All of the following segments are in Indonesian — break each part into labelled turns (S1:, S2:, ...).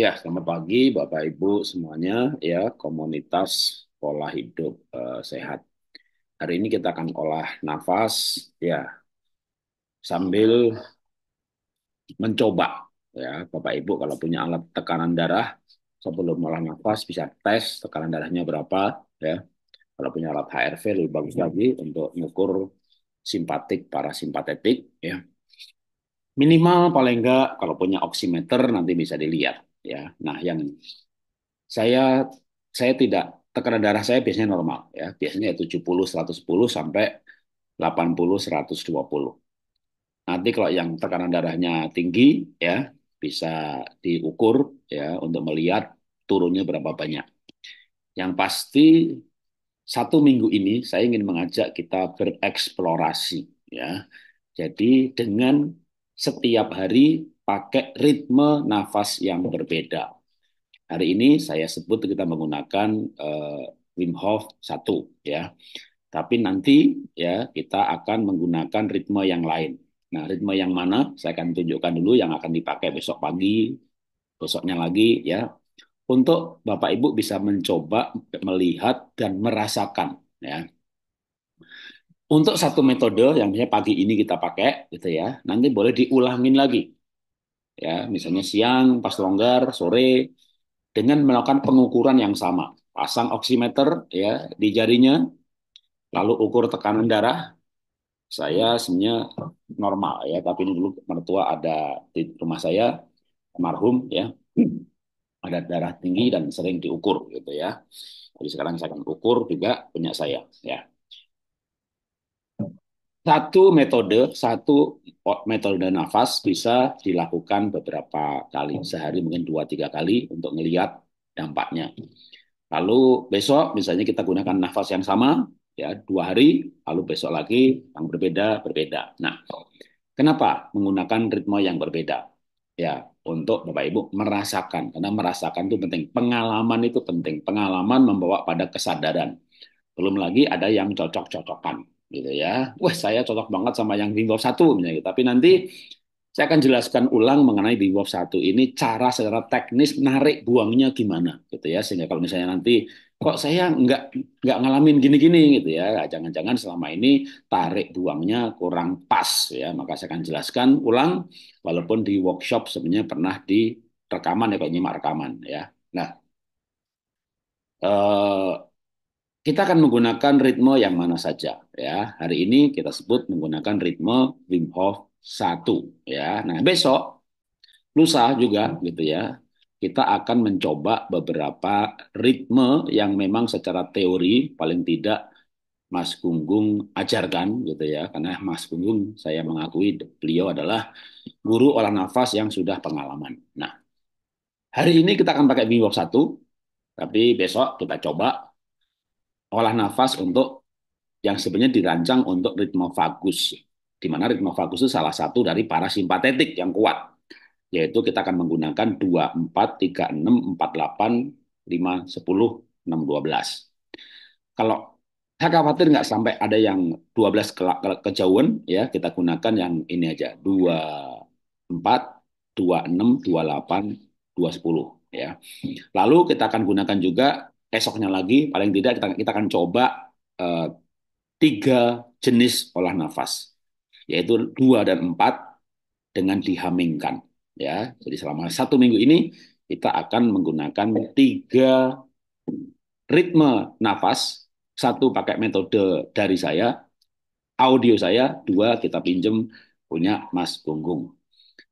S1: Ya, selamat pagi Bapak Ibu semuanya ya, komunitas pola hidup uh, sehat. Hari ini kita akan olah nafas ya. Sambil mencoba ya, Bapak Ibu kalau punya alat tekanan darah sebelum olah nafas bisa tes tekanan darahnya berapa ya. Kalau punya alat HRV lebih bagus hmm. lagi untuk mengukur simpatik parasimpatetik ya. Minimal paling enggak kalau punya oximeter nanti bisa dilihat ya. Nah, yang saya saya tidak tekanan darah saya biasanya normal ya. Biasanya 70 110 sampai 80 120. Nanti kalau yang tekanan darahnya tinggi ya bisa diukur ya untuk melihat turunnya berapa banyak. Yang pasti satu minggu ini saya ingin mengajak kita bereksplorasi ya. Jadi dengan setiap hari pakai ritme nafas yang berbeda. Hari ini saya sebut kita menggunakan uh, Wim Hof 1 ya. Tapi nanti ya kita akan menggunakan ritme yang lain. Nah, ritme yang mana saya akan tunjukkan dulu yang akan dipakai besok pagi, besoknya lagi ya. Untuk Bapak Ibu bisa mencoba melihat dan merasakan ya. Untuk satu metode yang misalnya pagi ini kita pakai gitu ya, nanti boleh diulangin lagi ya misalnya siang pas longgar sore dengan melakukan pengukuran yang sama pasang oximeter ya di jarinya lalu ukur tekanan darah saya sebenarnya normal ya tapi ini dulu mertua ada di rumah saya almarhum ya ada darah tinggi dan sering diukur gitu ya jadi sekarang saya akan ukur juga punya saya ya satu metode, satu metode nafas bisa dilakukan beberapa kali oh. sehari mungkin dua tiga kali untuk melihat dampaknya. Lalu besok misalnya kita gunakan nafas yang sama ya dua hari, lalu besok lagi yang berbeda berbeda. Nah, kenapa menggunakan ritme yang berbeda? Ya untuk bapak ibu merasakan karena merasakan itu penting. Pengalaman itu penting. Pengalaman membawa pada kesadaran. Belum lagi ada yang cocok-cocokan gitu ya. Wah, saya cocok banget sama yang Wim Hof 1 Tapi nanti saya akan jelaskan ulang mengenai Wim Hof 1 ini cara secara teknis narik buangnya gimana gitu ya. Sehingga kalau misalnya nanti kok saya nggak nggak ngalamin gini-gini gitu ya nah, jangan-jangan selama ini tarik buangnya kurang pas ya maka saya akan jelaskan ulang walaupun di workshop sebenarnya pernah di rekaman ya kayak nyimak rekaman ya nah eh, kita akan menggunakan ritme yang mana saja ya. Hari ini kita sebut menggunakan ritme Wim Hof 1 ya. Nah, besok lusa juga gitu ya. Kita akan mencoba beberapa ritme yang memang secara teori paling tidak Mas Gunggung ajarkan gitu ya. Karena Mas Gunggung saya mengakui beliau adalah guru olah nafas yang sudah pengalaman. Nah, hari ini kita akan pakai Wim Hof 1 tapi besok kita coba olah nafas untuk yang sebenarnya dirancang untuk ritme vagus, di mana ritme vagus itu salah satu dari parasimpatetik yang kuat, yaitu kita akan menggunakan 2, 4, 3, 6, 4, 8, 5, 10, 6, 12. Kalau saya khawatir nggak sampai ada yang 12 ke ke, kejauhan, ya kita gunakan yang ini aja, 2, 4, 2, 6, 2, 8, 2, 10. Ya. Lalu kita akan gunakan juga esoknya lagi paling tidak kita, kita akan coba uh, tiga jenis olah nafas yaitu dua dan empat dengan dihamingkan ya jadi selama satu minggu ini kita akan menggunakan tiga ritme nafas satu pakai metode dari saya audio saya dua kita pinjem punya Mas Gunggung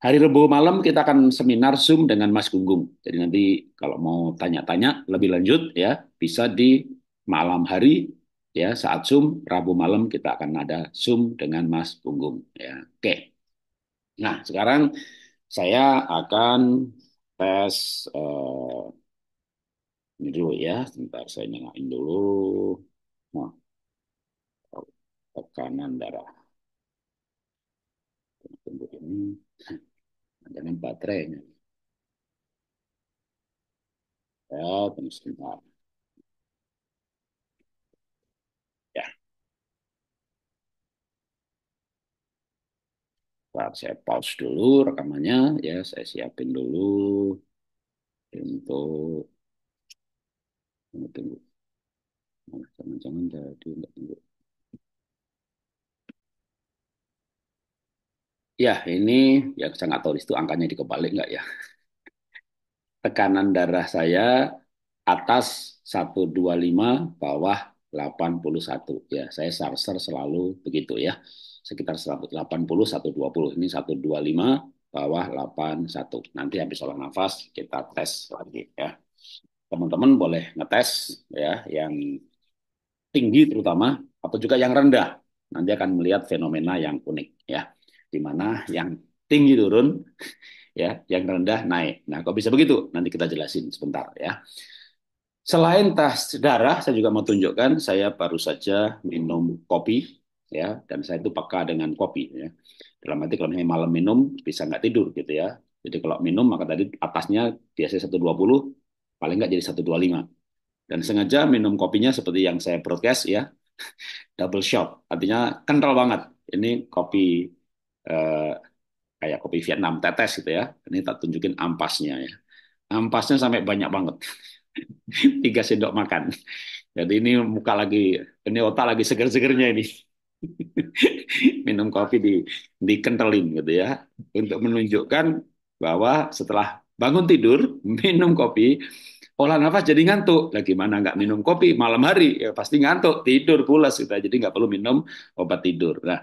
S1: Hari Rabu malam kita akan seminar Zoom dengan Mas Gunggung. Jadi nanti kalau mau tanya-tanya lebih lanjut ya bisa di malam hari ya saat Zoom Rabu malam kita akan ada Zoom dengan Mas Gunggung ya. Oke. Nah, sekarang saya akan tes uh, ini dulu ya. Sebentar saya nyalain dulu. Nah, tekanan darah. Tunggu ini dengan baterainya. Ya, tunggu sebentar. Ya. Bentar, saya pause dulu rekamannya. Ya, saya siapin dulu untuk tunggu. Tunggu. Jangan-jangan jadi nggak tunggu. Ya, ini ya saya nggak tahu itu angkanya dikebalik nggak ya. Tekanan darah saya atas 125, bawah 81. Ya, saya sarser selalu begitu ya. Sekitar 180, 120. Ini 125, bawah 81. Nanti habis olah nafas kita tes lagi ya. Teman-teman boleh ngetes ya yang tinggi terutama atau juga yang rendah. Nanti akan melihat fenomena yang unik ya di mana hmm. yang tinggi turun ya, yang rendah naik. Nah, kok bisa begitu? Nanti kita jelasin sebentar ya. Selain tas darah, saya juga mau tunjukkan saya baru saja minum kopi ya, dan saya itu peka dengan kopi ya. Dalam arti kalau malam minum bisa nggak tidur gitu ya. Jadi kalau minum maka tadi atasnya biasanya 120, paling nggak jadi 125. Dan sengaja minum kopinya seperti yang saya broadcast ya, double shot, artinya kental banget. Ini kopi eh, kayak kopi Vietnam tetes gitu ya. Ini tak tunjukin ampasnya ya. Ampasnya sampai banyak banget. Tiga sendok makan. Jadi ini muka lagi, ini otak lagi seger-segernya ini. Minum kopi di dikentelin gitu ya. Untuk menunjukkan bahwa setelah bangun tidur, minum kopi, olah nafas jadi ngantuk. Lah gimana nggak minum kopi malam hari? Ya, pasti ngantuk, tidur pulas kita. Gitu. Jadi nggak perlu minum obat tidur. Nah,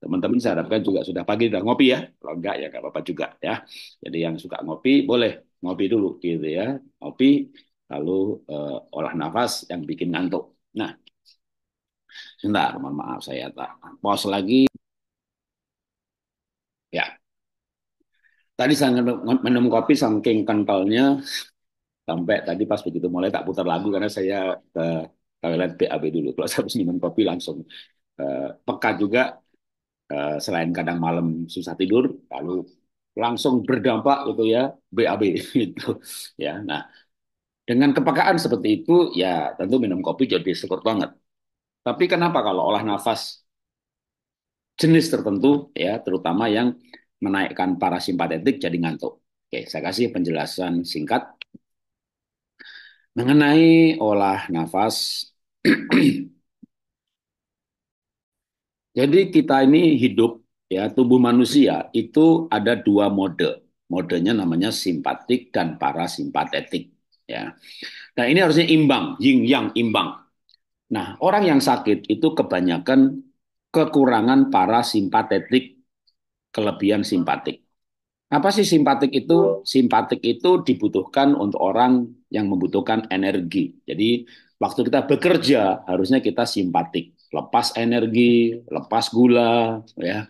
S1: Teman-teman saya harapkan juga sudah pagi sudah ngopi ya. Kalau enggak ya enggak apa-apa juga ya. Jadi yang suka ngopi boleh ngopi dulu gitu ya. Ngopi lalu uh, olah nafas yang bikin ngantuk. Nah, sebentar, mohon maaf saya tak pause lagi. Ya. Tadi saya minum kopi saking kentalnya sampai tadi pas begitu mulai tak putar lagu karena saya ke toilet BAB dulu. Kalau saya harus minum kopi langsung eh, pekat juga Eh, selain kadang malam susah tidur, lalu langsung berdampak gitu ya BAB itu ya. Nah, dengan kepekaan seperti itu ya tentu minum kopi jadi syukur banget. Tapi kenapa kalau olah nafas jenis tertentu ya terutama yang menaikkan parasimpatetik jadi ngantuk. Oke, saya kasih penjelasan singkat mengenai olah nafas Jadi kita ini hidup ya tubuh manusia itu ada dua mode. Modenya namanya simpatik dan parasimpatetik ya. Nah, ini harusnya imbang, yin yang imbang. Nah, orang yang sakit itu kebanyakan kekurangan parasimpatetik, kelebihan simpatik. Apa sih simpatik itu? Simpatik itu dibutuhkan untuk orang yang membutuhkan energi. Jadi, waktu kita bekerja harusnya kita simpatik lepas energi, lepas gula, ya.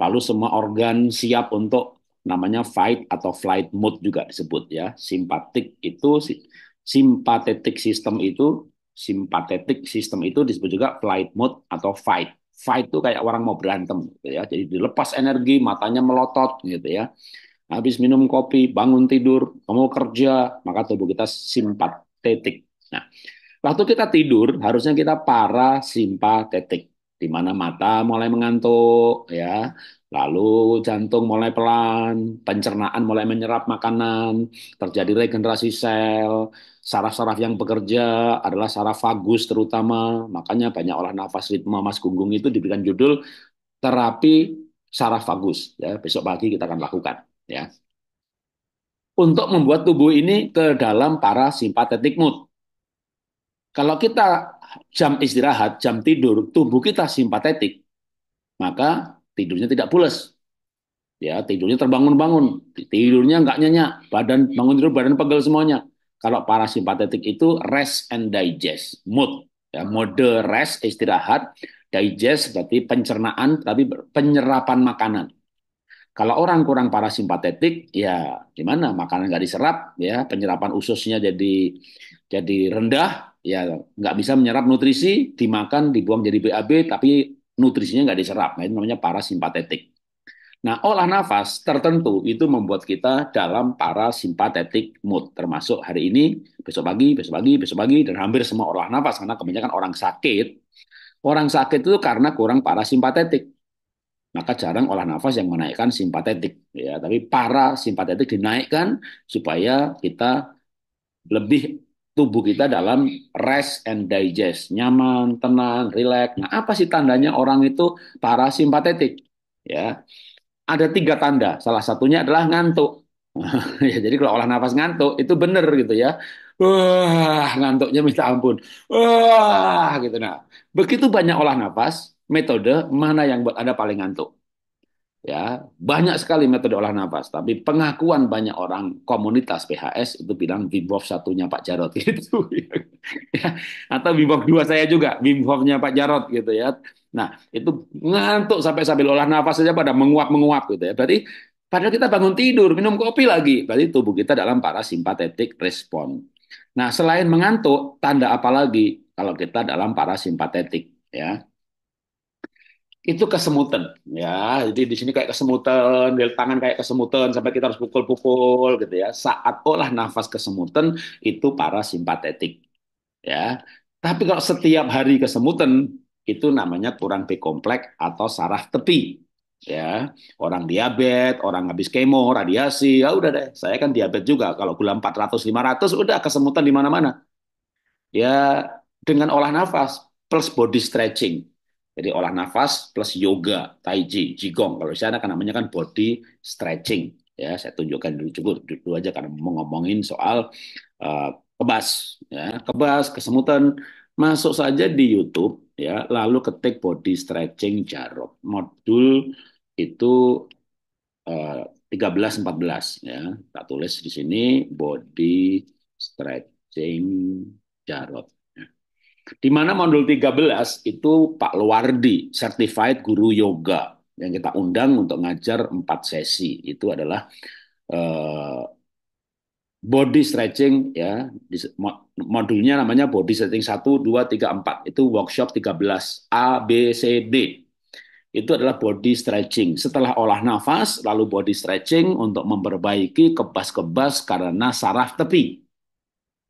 S1: Lalu semua organ siap untuk namanya fight atau flight mode juga disebut ya. Simpatik itu simpatetik sistem itu simpatetik sistem itu disebut juga flight mode atau fight. Fight itu kayak orang mau berantem gitu ya. Jadi dilepas energi, matanya melotot gitu ya. Habis minum kopi, bangun tidur, kamu kerja, maka tubuh kita simpatetik. Nah, Waktu kita tidur, harusnya kita parasimpatetik, di mana mata mulai mengantuk, ya, lalu jantung mulai pelan, pencernaan mulai menyerap makanan, terjadi regenerasi sel, saraf-saraf yang bekerja adalah saraf vagus terutama, makanya banyak olah nafas ritme Mas Gunggung itu diberikan judul terapi saraf vagus, ya, besok pagi kita akan lakukan, ya. Untuk membuat tubuh ini ke dalam parasimpatetik mood, kalau kita jam istirahat, jam tidur, tubuh kita simpatetik, maka tidurnya tidak pulas. Ya, tidurnya terbangun-bangun, tidurnya nggak nyenyak, badan bangun tidur badan pegel semuanya. Kalau parasimpatetik itu rest and digest, mood, ya, mode rest istirahat, digest berarti pencernaan, tapi penyerapan makanan. Kalau orang kurang parasimpatetik, ya gimana? Makanan nggak diserap, ya penyerapan ususnya jadi jadi rendah, ya nggak bisa menyerap nutrisi, dimakan, dibuang jadi BAB, tapi nutrisinya nggak diserap. Nah, itu namanya parasimpatetik. Nah, olah nafas tertentu itu membuat kita dalam parasimpatetik mood, termasuk hari ini, besok pagi, besok pagi, besok pagi, dan hampir semua olah nafas, karena kebanyakan orang sakit, orang sakit itu karena kurang parasimpatetik. Maka jarang olah nafas yang menaikkan simpatetik. Ya, tapi parasimpatetik dinaikkan supaya kita lebih tubuh kita dalam rest and digest, nyaman, tenang, rileks. Nah, apa sih tandanya orang itu parasimpatetik? Ya, ada tiga tanda. Salah satunya adalah ngantuk. ya, jadi kalau olah nafas ngantuk itu benar gitu ya. Wah, ngantuknya minta ampun. Wah, gitu nah. Begitu banyak olah nafas, metode mana yang buat Anda paling ngantuk? ya banyak sekali metode olah nafas tapi pengakuan banyak orang komunitas PHS itu bilang Wim Hof satunya Pak Jarot gitu ya atau Wim Hof dua saya juga Wim Hofnya Pak Jarot gitu ya nah itu ngantuk sampai sambil olah nafas saja pada menguap menguap gitu ya berarti padahal kita bangun tidur minum kopi lagi berarti tubuh kita dalam simpatetik respon nah selain mengantuk tanda apa lagi kalau kita dalam simpatetik ya itu kesemutan ya jadi di sini kayak kesemutan di tangan kayak kesemutan sampai kita harus pukul-pukul gitu ya saat olah nafas kesemutan itu para simpatetik ya tapi kalau setiap hari kesemutan itu namanya kurang B kompleks atau saraf tepi ya orang diabetes orang habis kemo radiasi ya udah deh saya kan diabetes juga kalau gula 400 500 udah kesemutan di mana-mana ya dengan olah nafas plus body stretching jadi olah nafas plus yoga, tai chi, qigong. Kalau di sana kan namanya kan body stretching. Ya, saya tunjukkan dulu cukup dulu aja karena mau ngomongin soal uh, kebas, ya, kebas, kesemutan. Masuk saja di YouTube, ya, lalu ketik body stretching Jarod modul itu uh, 13 14 ya. Tak tulis di sini body stretching Jarod. Di mana modul 13 itu Pak Luardi, certified guru yoga yang kita undang untuk ngajar empat sesi. Itu adalah uh, body stretching ya. Modulnya namanya body stretching 1 2 3 4. Itu workshop 13 A B C D itu adalah body stretching. Setelah olah nafas, lalu body stretching untuk memperbaiki kebas-kebas karena saraf tepi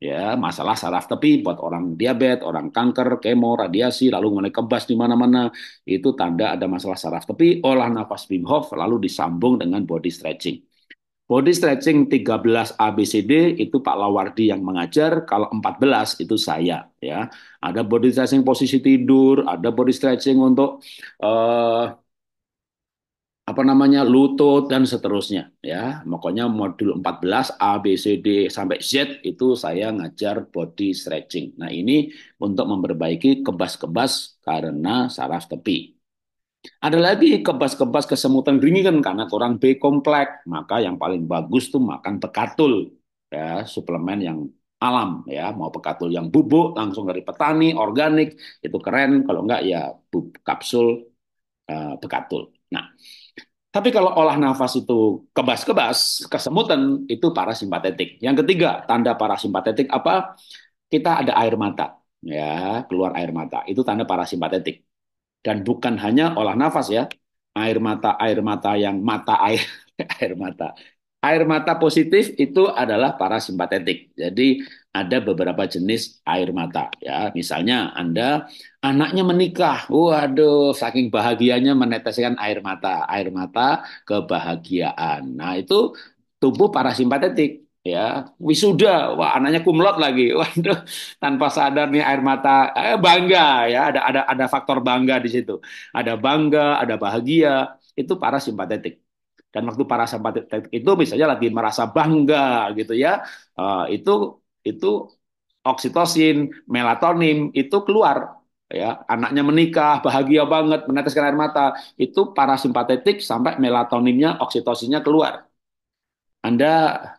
S1: ya masalah saraf tepi buat orang diabetes, orang kanker, kemo, radiasi, lalu mulai kebas di mana-mana itu tanda ada masalah saraf tepi. Olah nafas Wim Hof lalu disambung dengan body stretching. Body stretching 13 ABCD itu Pak Lawardi yang mengajar, kalau 14 itu saya ya. Ada body stretching posisi tidur, ada body stretching untuk uh, apa namanya lutut dan seterusnya ya makanya modul 14 A B C D sampai Z itu saya ngajar body stretching. Nah, ini untuk memperbaiki kebas-kebas karena saraf tepi. Ada lagi kebas-kebas kesemutan ringan karena kurang B kompleks, maka yang paling bagus tuh makan pekatul ya, suplemen yang alam ya, mau pekatul yang bubuk langsung dari petani organik itu keren, kalau enggak ya bub, kapsul uh, pekatul. Nah, tapi kalau olah nafas itu kebas-kebas, kesemutan, itu parasimpatetik. Yang ketiga, tanda parasimpatetik apa? Kita ada air mata, ya, keluar air mata. Itu tanda parasimpatetik. Dan bukan hanya olah nafas ya, air mata air mata yang mata air air mata Air mata positif itu adalah parasimpatetik. Jadi ada beberapa jenis air mata ya. Misalnya Anda anaknya menikah. Waduh, saking bahagianya meneteskan air mata. Air mata kebahagiaan. Nah, itu tubuh parasimpatetik ya wisuda wah anaknya kumlot lagi waduh tanpa sadar nih air mata eh, bangga ya ada ada ada faktor bangga di situ ada bangga ada bahagia itu parasimpatetik dan waktu para sahabat itu misalnya lagi merasa bangga gitu ya, uh, itu itu oksitosin, melatonin itu keluar ya anaknya menikah bahagia banget meneteskan air mata itu parasimpatetik sampai melatoninnya oksitosinnya keluar anda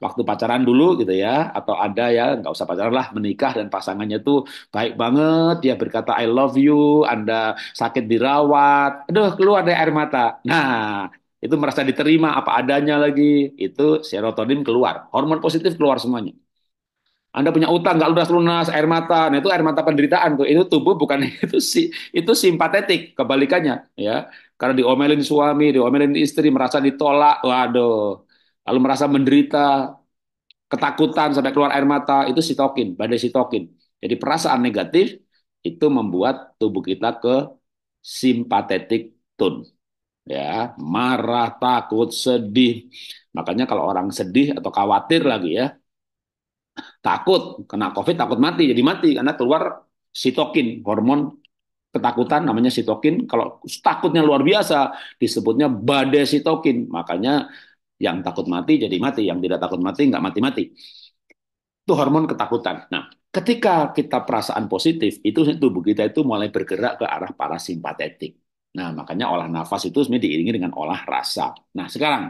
S1: waktu pacaran dulu gitu ya, atau ada ya nggak usah pacaran lah, menikah dan pasangannya tuh baik banget, dia berkata I love you, Anda sakit dirawat, aduh keluar dari air mata. Nah, itu merasa diterima apa adanya lagi, itu serotonin keluar, hormon positif keluar semuanya. Anda punya utang nggak lunas lunas air mata, nah itu air mata penderitaan tuh. Itu tubuh bukan itu si itu simpatetik kebalikannya ya. Karena diomelin suami, diomelin istri, merasa ditolak, waduh. Lalu merasa menderita, ketakutan sampai keluar air mata itu sitokin, badai sitokin. Jadi perasaan negatif itu membuat tubuh kita ke simpatetik tone ya marah takut sedih makanya kalau orang sedih atau khawatir lagi ya takut kena covid takut mati jadi mati karena keluar sitokin hormon ketakutan namanya sitokin kalau takutnya luar biasa disebutnya badai sitokin makanya yang takut mati jadi mati yang tidak takut mati nggak mati mati itu hormon ketakutan nah ketika kita perasaan positif itu tubuh kita itu mulai bergerak ke arah parasimpatetik Nah, makanya olah nafas itu sebenarnya diiringi dengan olah rasa. Nah, sekarang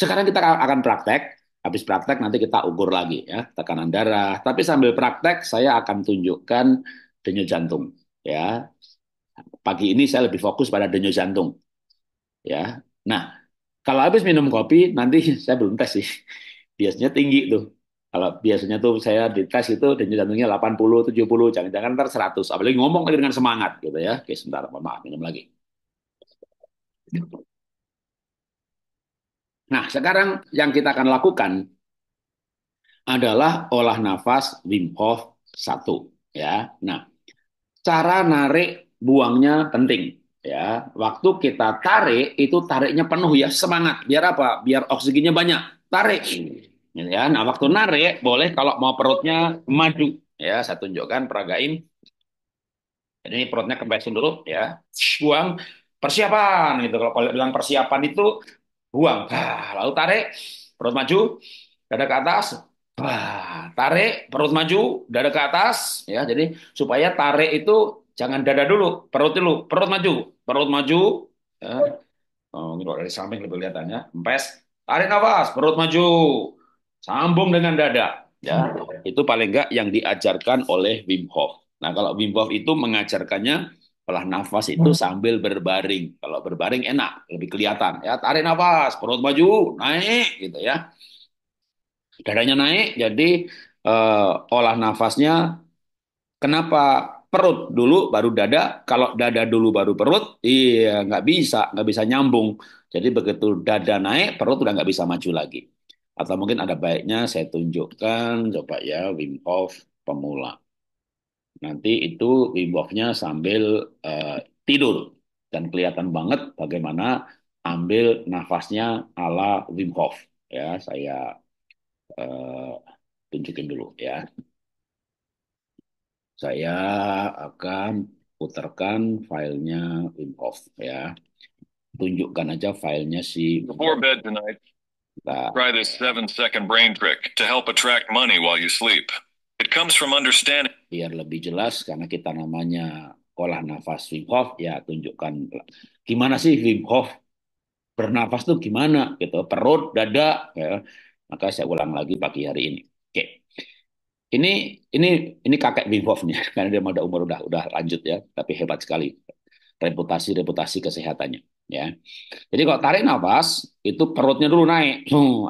S1: sekarang kita akan praktek. Habis praktek nanti kita ukur lagi ya tekanan darah. Tapi sambil praktek saya akan tunjukkan denyut jantung ya. Pagi ini saya lebih fokus pada denyut jantung. Ya. Nah, kalau habis minum kopi nanti saya belum tes sih. Biasanya tinggi tuh. Kalau biasanya tuh saya dites itu denyut jantungnya 80, 70, jangan-jangan ntar 100. Apalagi ngomong dengan semangat gitu ya. Oke, sebentar, mohon maaf, minum lagi. Nah, sekarang yang kita akan lakukan adalah olah nafas Wim Hof 1 ya. Nah, cara narik buangnya penting ya. Waktu kita tarik itu tariknya penuh ya, semangat. Biar apa? Biar oksigennya banyak. Tarik Gitu ya, nah waktu narik boleh kalau mau perutnya maju. Ya, saya tunjukkan peragain. Jadi ini perutnya kempesin dulu ya. Buang persiapan gitu. Kalau bilang persiapan itu buang. Bah, lalu tarik, perut maju, dada ke atas. Bah, tarik, perut maju, dada ke atas ya. Jadi supaya tarik itu jangan dada dulu, perut dulu, perut maju, perut maju. Ya. Oh, dari samping lebih kelihatannya. Empes, tarik nafas, perut maju sambung dengan dada. Ya, itu paling enggak yang diajarkan oleh Wim Hof. Nah, kalau Wim Hof itu mengajarkannya pelah nafas itu hmm. sambil berbaring. Kalau berbaring enak, lebih kelihatan. Ya, tarik nafas, perut maju, naik gitu ya. Dadanya naik, jadi eh, olah nafasnya kenapa perut dulu baru dada, kalau dada dulu baru perut, iya nggak bisa, nggak bisa nyambung. Jadi begitu dada naik, perut udah nggak bisa maju lagi. Atau mungkin ada baiknya saya tunjukkan, coba ya, Wim Hof pemula. Nanti itu Wim hof sambil uh, tidur. Dan kelihatan banget bagaimana ambil nafasnya ala Wim Hof. Ya, saya uh, tunjukin dulu ya. Saya akan putarkan filenya Wim Hof ya. Tunjukkan aja filenya si. Before bed tonight that. Try this seven second brain trick to help attract money while you sleep. It comes from understanding. Biar lebih jelas karena kita namanya olah nafas Wim Hof ya tunjukkan gimana sih Wim Hof bernafas tuh gimana gitu perut dada ya. maka saya ulang lagi pagi hari ini oke ini ini ini kakek Wim Hof nih karena dia udah umur udah udah lanjut ya tapi hebat sekali reputasi reputasi kesehatannya ya. Jadi kalau tarik nafas itu perutnya dulu naik,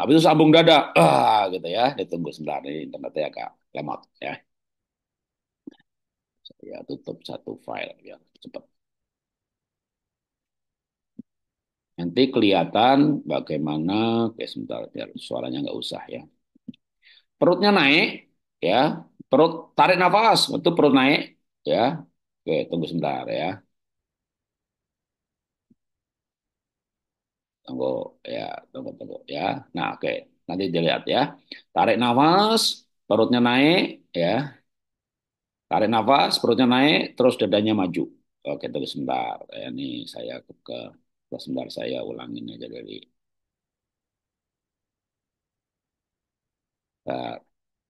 S1: habis itu sambung dada, ah gitu ya. Ditunggu sebentar ini internetnya agak lemot ya. Saya tutup satu file ya cepat. Nanti kelihatan bagaimana, oke sebentar biar suaranya nggak usah ya. Perutnya naik, ya. Perut tarik nafas, itu perut naik, ya. Oke, tunggu sebentar ya. tunggu ya tunggu tunggu ya nah oke okay. nanti dilihat ya tarik nafas perutnya naik ya tarik nafas perutnya naik terus dadanya maju oke terus sebentar ya, ini saya ke, sebentar saya ulangin aja dari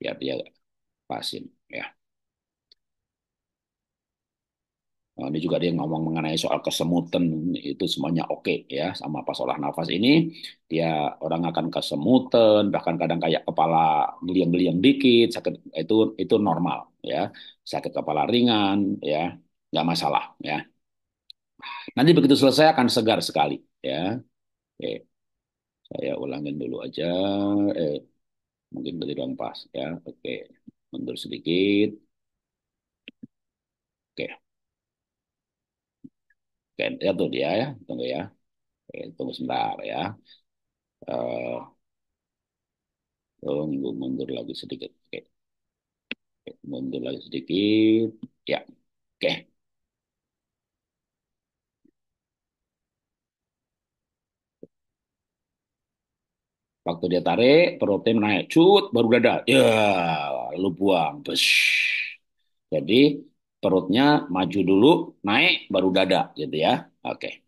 S1: biar dia pasin ya Eh, ini juga dia ngomong mengenai soal kesemutan itu semuanya oke okay, ya sama pas olah nafas ini dia orang akan kesemutan bahkan kadang kayak kepala geliang-geliang dikit sakit itu itu normal ya sakit kepala ringan ya nggak masalah ya nanti begitu selesai akan segar sekali ya Oke. saya ulangin dulu aja eh mungkin berarti pas ya oke mundur sedikit oke Oke, ya tuh dia ya. Tunggu ya. Oke, tunggu sebentar ya. Uh, eh, tunggu oh, mundur lagi sedikit. Oke. Oke. Mundur lagi sedikit. Ya. Oke. Waktu dia tarik, protein naik. Cut, baru dada. Ya, lu buang. Bish. Jadi, perutnya maju dulu, naik baru dada gitu ya. Oke.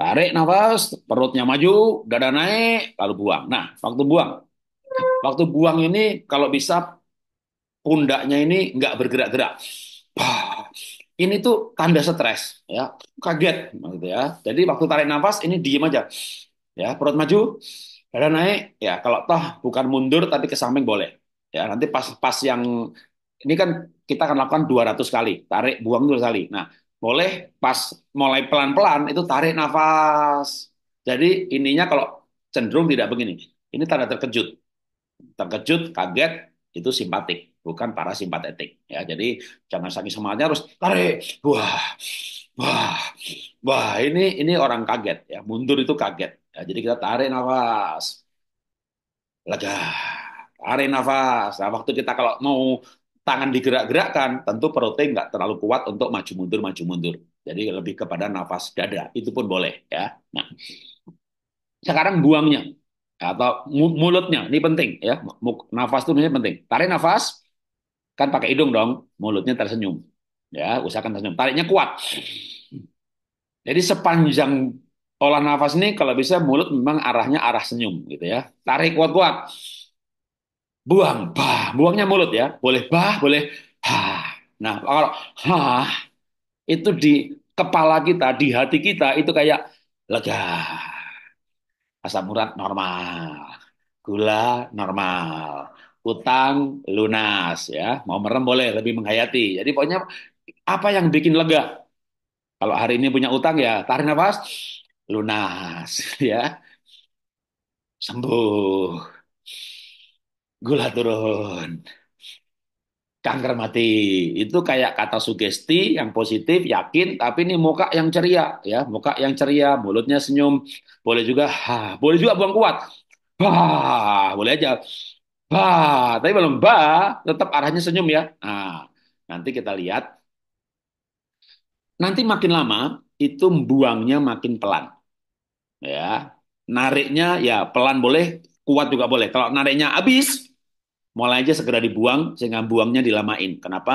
S1: Tarik nafas, perutnya maju, dada naik, lalu buang. Nah, waktu buang. Waktu buang ini kalau bisa pundaknya ini nggak bergerak-gerak. Ini tuh tanda stres, ya kaget, gitu ya. Jadi waktu tarik nafas ini diem aja, ya perut maju, dada naik, ya kalau toh bukan mundur tapi ke samping boleh, ya nanti pas pas yang ini kan kita akan lakukan 200 kali. Tarik, buang dulu kali. Nah, boleh pas mulai pelan-pelan itu tarik nafas. Jadi ininya kalau cenderung tidak begini. Ini tanda terkejut. Terkejut, kaget, itu simpatik, bukan parasimpatetik. Ya, jadi jangan saking semangatnya harus tarik, wah, wah, wah. Ini ini orang kaget ya, mundur itu kaget. Ya, jadi kita tarik nafas, lega, tarik nafas. Nah, waktu kita kalau mau tangan digerak-gerakkan, tentu perutnya nggak terlalu kuat untuk maju mundur maju mundur. Jadi lebih kepada nafas dada itu pun boleh ya. Nah, sekarang buangnya atau mulutnya ini penting ya. Nafas itu penting. Tarik nafas kan pakai hidung dong, mulutnya tersenyum. Ya, usahakan tersenyum. Tariknya kuat. Jadi sepanjang olah nafas ini kalau bisa mulut memang arahnya arah senyum gitu ya. Tarik kuat-kuat buang, bah, buangnya mulut ya, boleh bah, boleh ha. Nah, kalau ha itu di kepala kita, di hati kita itu kayak lega. Asam urat normal, gula normal, utang lunas ya, mau merem boleh, lebih menghayati. Jadi pokoknya apa yang bikin lega? Kalau hari ini punya utang ya, tarik nafas, lunas ya. Sembuh gula turun, kanker mati. Itu kayak kata sugesti yang positif, yakin, tapi ini muka yang ceria, ya, muka yang ceria, mulutnya senyum, boleh juga, ha, boleh juga buang kuat, bah, boleh aja, bah, tapi belum bah, tetap arahnya senyum ya. Nah, nanti kita lihat, nanti makin lama itu buangnya makin pelan, ya, nariknya ya pelan boleh, kuat juga boleh. Kalau nariknya habis, Mulai aja segera dibuang sehingga buangnya dilamain. Kenapa?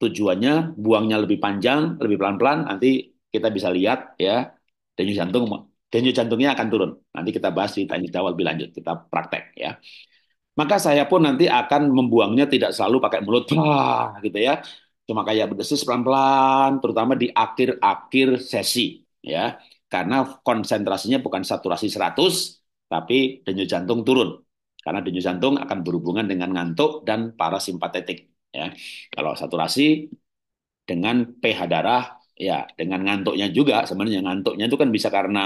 S1: Tujuannya buangnya lebih panjang, lebih pelan-pelan, nanti kita bisa lihat ya denyut jantung denyut jantungnya akan turun. Nanti kita bahas di tanya jawab lebih lanjut, kita praktek ya. Maka saya pun nanti akan membuangnya tidak selalu pakai mulut, Wah, gitu ya. Cuma kayak berdesis pelan-pelan, terutama di akhir-akhir sesi ya. Karena konsentrasinya bukan saturasi 100, tapi denyut jantung turun karena denyut jantung akan berhubungan dengan ngantuk dan parasimpatetik. Ya. Kalau saturasi dengan pH darah, ya dengan ngantuknya juga sebenarnya ngantuknya itu kan bisa karena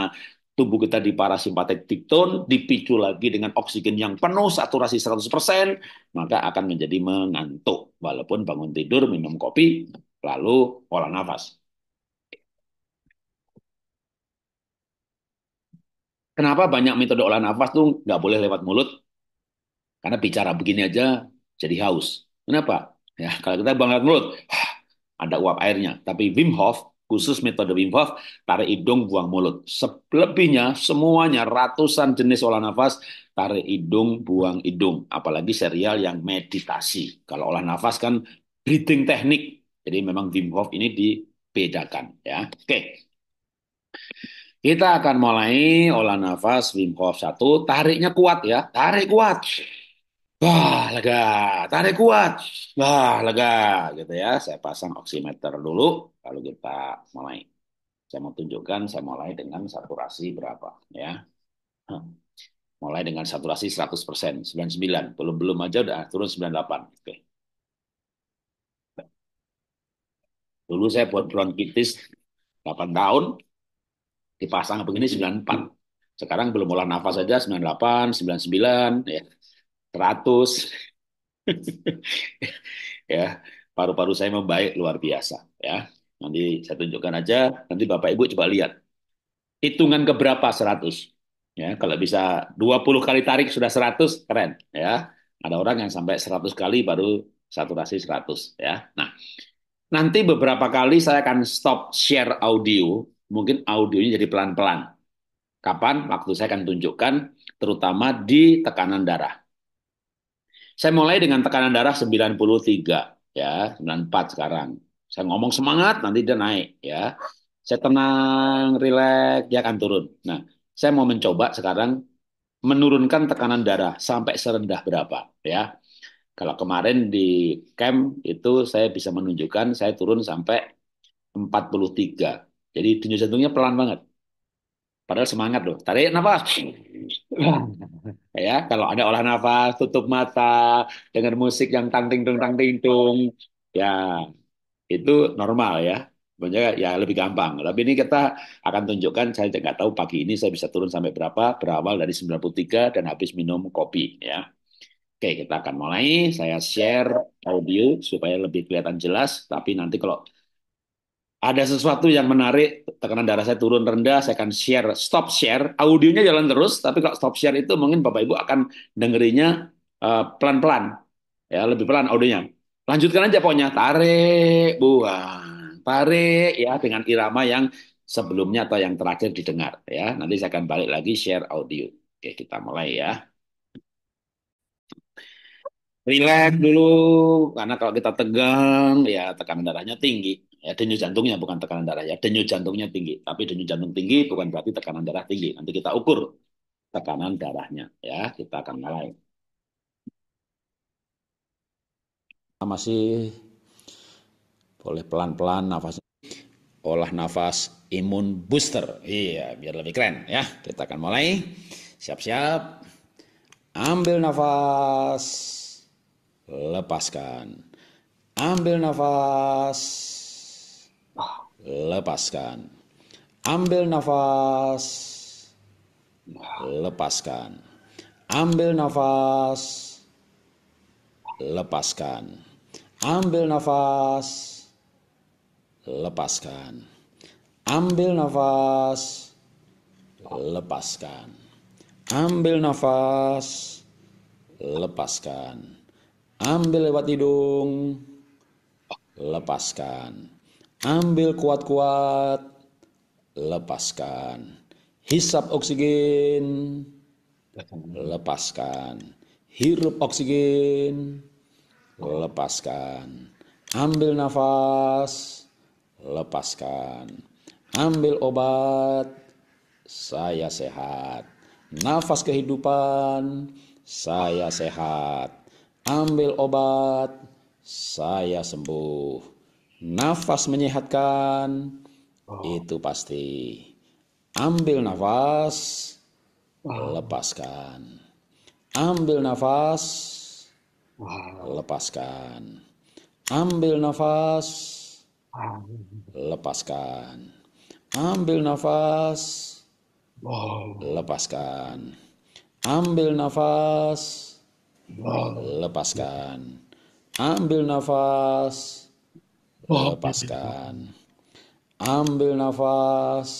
S1: tubuh kita di parasimpatetik tone dipicu lagi dengan oksigen yang penuh saturasi 100% maka akan menjadi mengantuk walaupun bangun tidur minum kopi lalu olah nafas Kenapa banyak metode olah nafas tuh nggak boleh lewat mulut? Karena bicara begini aja jadi haus. Kenapa? Ya, kalau kita bangun mulut, ada uap airnya. Tapi Wim Hof, khusus metode Wim Hof, tarik hidung, buang mulut. Selebihnya, semuanya ratusan jenis olah nafas, tarik hidung, buang hidung. Apalagi serial yang meditasi. Kalau olah nafas kan breathing teknik. Jadi memang Wim Hof ini dibedakan. ya. Oke. Kita akan mulai olah nafas Wim Hof 1. Tariknya kuat ya. Tarik kuat Wah, lega. Tarik kuat. Wah, lega gitu ya. Saya pasang oximeter dulu, lalu kita mulai. Saya mau tunjukkan saya mulai dengan saturasi berapa
S2: ya. Mulai
S1: dengan saturasi 100%, 99. Belum belum aja udah turun 98. Oke. Dulu saya buat bronkitis 8 tahun dipasang begini 94. Sekarang belum olah nafas saja 98, 99 ya 100. ya, paru-paru saya membaik luar biasa, ya. Nanti saya tunjukkan aja, nanti Bapak Ibu coba lihat. Hitungan ke berapa 100? Ya, kalau bisa 20 kali tarik sudah 100, keren, ya. Ada orang yang sampai 100 kali baru saturasi 100, ya. Nah, nanti beberapa kali saya akan stop share audio, mungkin audionya jadi pelan-pelan. Kapan? Waktu saya akan tunjukkan, terutama di tekanan darah. Saya mulai dengan tekanan darah 93 ya, 94 sekarang. Saya ngomong semangat nanti dia naik ya. Saya tenang, rileks, dia akan turun. Nah, saya mau mencoba sekarang menurunkan tekanan darah sampai serendah berapa ya. Kalau kemarin di camp itu saya bisa menunjukkan saya turun sampai 43. Jadi denyut jantungnya pelan banget. Padahal semangat loh. Tarik nafas ya kalau ada olah nafas tutup mata dengar musik yang tang ting tung tang ting tung ya itu normal ya banyak ya lebih gampang. Tapi ini kita akan tunjukkan saya tidak tahu pagi ini saya bisa turun sampai berapa berawal dari 93 dan habis minum kopi ya. Oke, kita akan mulai. Saya share audio supaya lebih kelihatan jelas, tapi nanti kalau ada sesuatu yang menarik, tekanan darah saya turun rendah, saya akan share, stop share. Audionya jalan terus, tapi kalau stop share itu mungkin Bapak Ibu akan dengernya eh, pelan-pelan. Uh, ya, lebih pelan audionya. Lanjutkan aja pokoknya, tarik, buang, tarik ya dengan irama yang sebelumnya atau yang terakhir didengar ya. Nanti saya akan balik lagi share audio. Oke, kita mulai ya. Relax dulu karena kalau kita tegang ya tekanan darahnya tinggi ya denyut jantungnya bukan tekanan darah ya denyut jantungnya tinggi tapi denyut jantung tinggi bukan berarti tekanan darah tinggi nanti kita ukur tekanan darahnya ya
S2: kita akan mulai masih boleh pelan-pelan nafas olah nafas imun booster iya biar lebih keren ya kita akan mulai siap-siap ambil nafas lepaskan ambil nafas lepaskan. Ambil nafas, lepaskan. Ambil nafas, lepaskan. Ambil nafas, lepaskan. Ambil nafas, lepaskan. Ambil nafas, lepaskan. Ambil lewat hidung, lepaskan ambil kuat-kuat, lepaskan. Hisap oksigen, lepaskan. Hirup oksigen, lepaskan. Ambil nafas, lepaskan. Ambil obat, saya sehat. Nafas kehidupan, saya sehat. Ambil obat, saya sembuh Nafas menyehatkan, oh. itu pasti. Ambil nafas, oh. lepaskan. Ambil nafas, oh. lepaskan. Ambil nafas, lepaskan. Ambil nafas, lepaskan. Ambil nafas, lepaskan. Ambil nafas, Wah, lepaskan. Gitu. Ambil nafas.